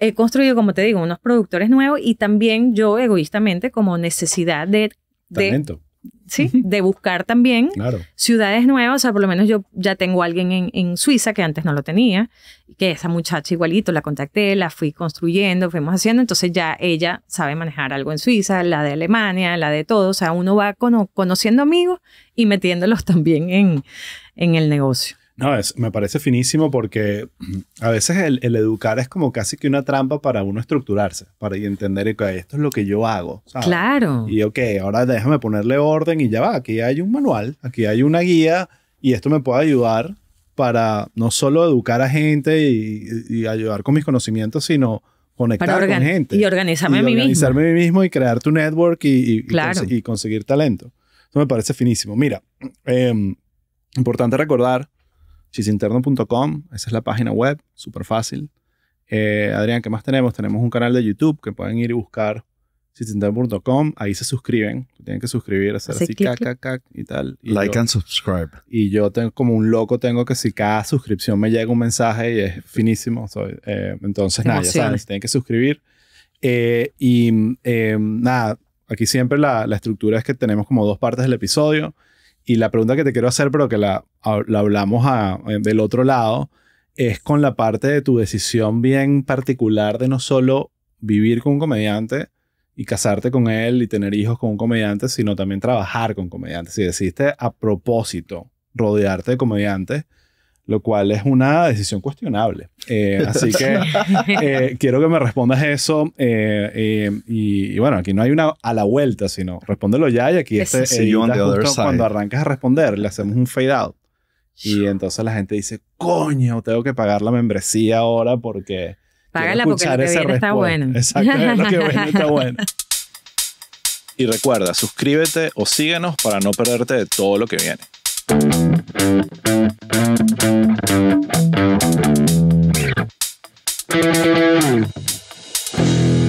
A: he construido, como te digo, unos productores nuevos y también yo egoístamente como necesidad de... de Sí, de buscar también ciudades nuevas. O sea, por lo menos yo ya tengo alguien en, Suiza que antes no lo tenía, que esa muchacha igualito la contacté, la fui construyendo, fuimos haciendo. Entonces ya ella sabe manejar algo en Suiza, la de Alemania, la de todo. O sea, uno va conociendo amigos y metiéndolos
B: también en el negocio. No, me parece finísimo porque a veces el, educar es como casi que una trampa para uno estructurarse, para entender que esto es lo que yo hago. Claro. Y ok, ahora déjame ponerle orden y ya va, aquí hay un manual, aquí hay una guía y esto me puede ayudar para no solo educar a gente y, ayudar con mis conocimientos, sino conectar con gente.
A: Y organizarme a mí organizarme
B: mismo. a mí mismo y crear tu network y, y conseguir talento. Eso me parece finísimo. Mira, em, importante recordar chisinterno.com, esa es la página web, súper fácil. Eh, Adrián, ¿qué más tenemos? Tenemos un canal de YouTube que pueden ir y buscar chisinterno.com, ahí se suscriben, tienen que suscribir, hacer así, clic, y tal. like and subscribe. Y yo tengo como un loco, tengo que si cada suscripción me llega un mensaje y es finísimo, eh, entonces nada, ya saben, tienen que suscribir. Eh, y nada, aquí siempre la, la estructura es que tenemos como dos partes del episodio. Y la pregunta que te quiero hacer, pero que la, ah, hablamos eh, del otro lado, es con la parte de tu decisión bien particular de no solo vivir con un comediante y casarte con él y tener hijos con un comediante, sino también trabajar con comediantes. Si decidiste a propósito rodearte de comediantes, lo cual es una decisión cuestionable. Eh, así que eh, quiero que me respondas eso. Eh, y, bueno, aquí no hay una a la vuelta, sino respóndelo ya. Y aquí este, cuando arrancas a responder, le hacemos un fade out. Y entonces la gente dice, coño, tengo que pagar la membresía ahora porque... Págala porque lo que está bueno.
A: Exacto, lo que viene está bueno.
B: Y recuerda, suscríbete o síguenos para no perderte de todo lo que viene. Thank you.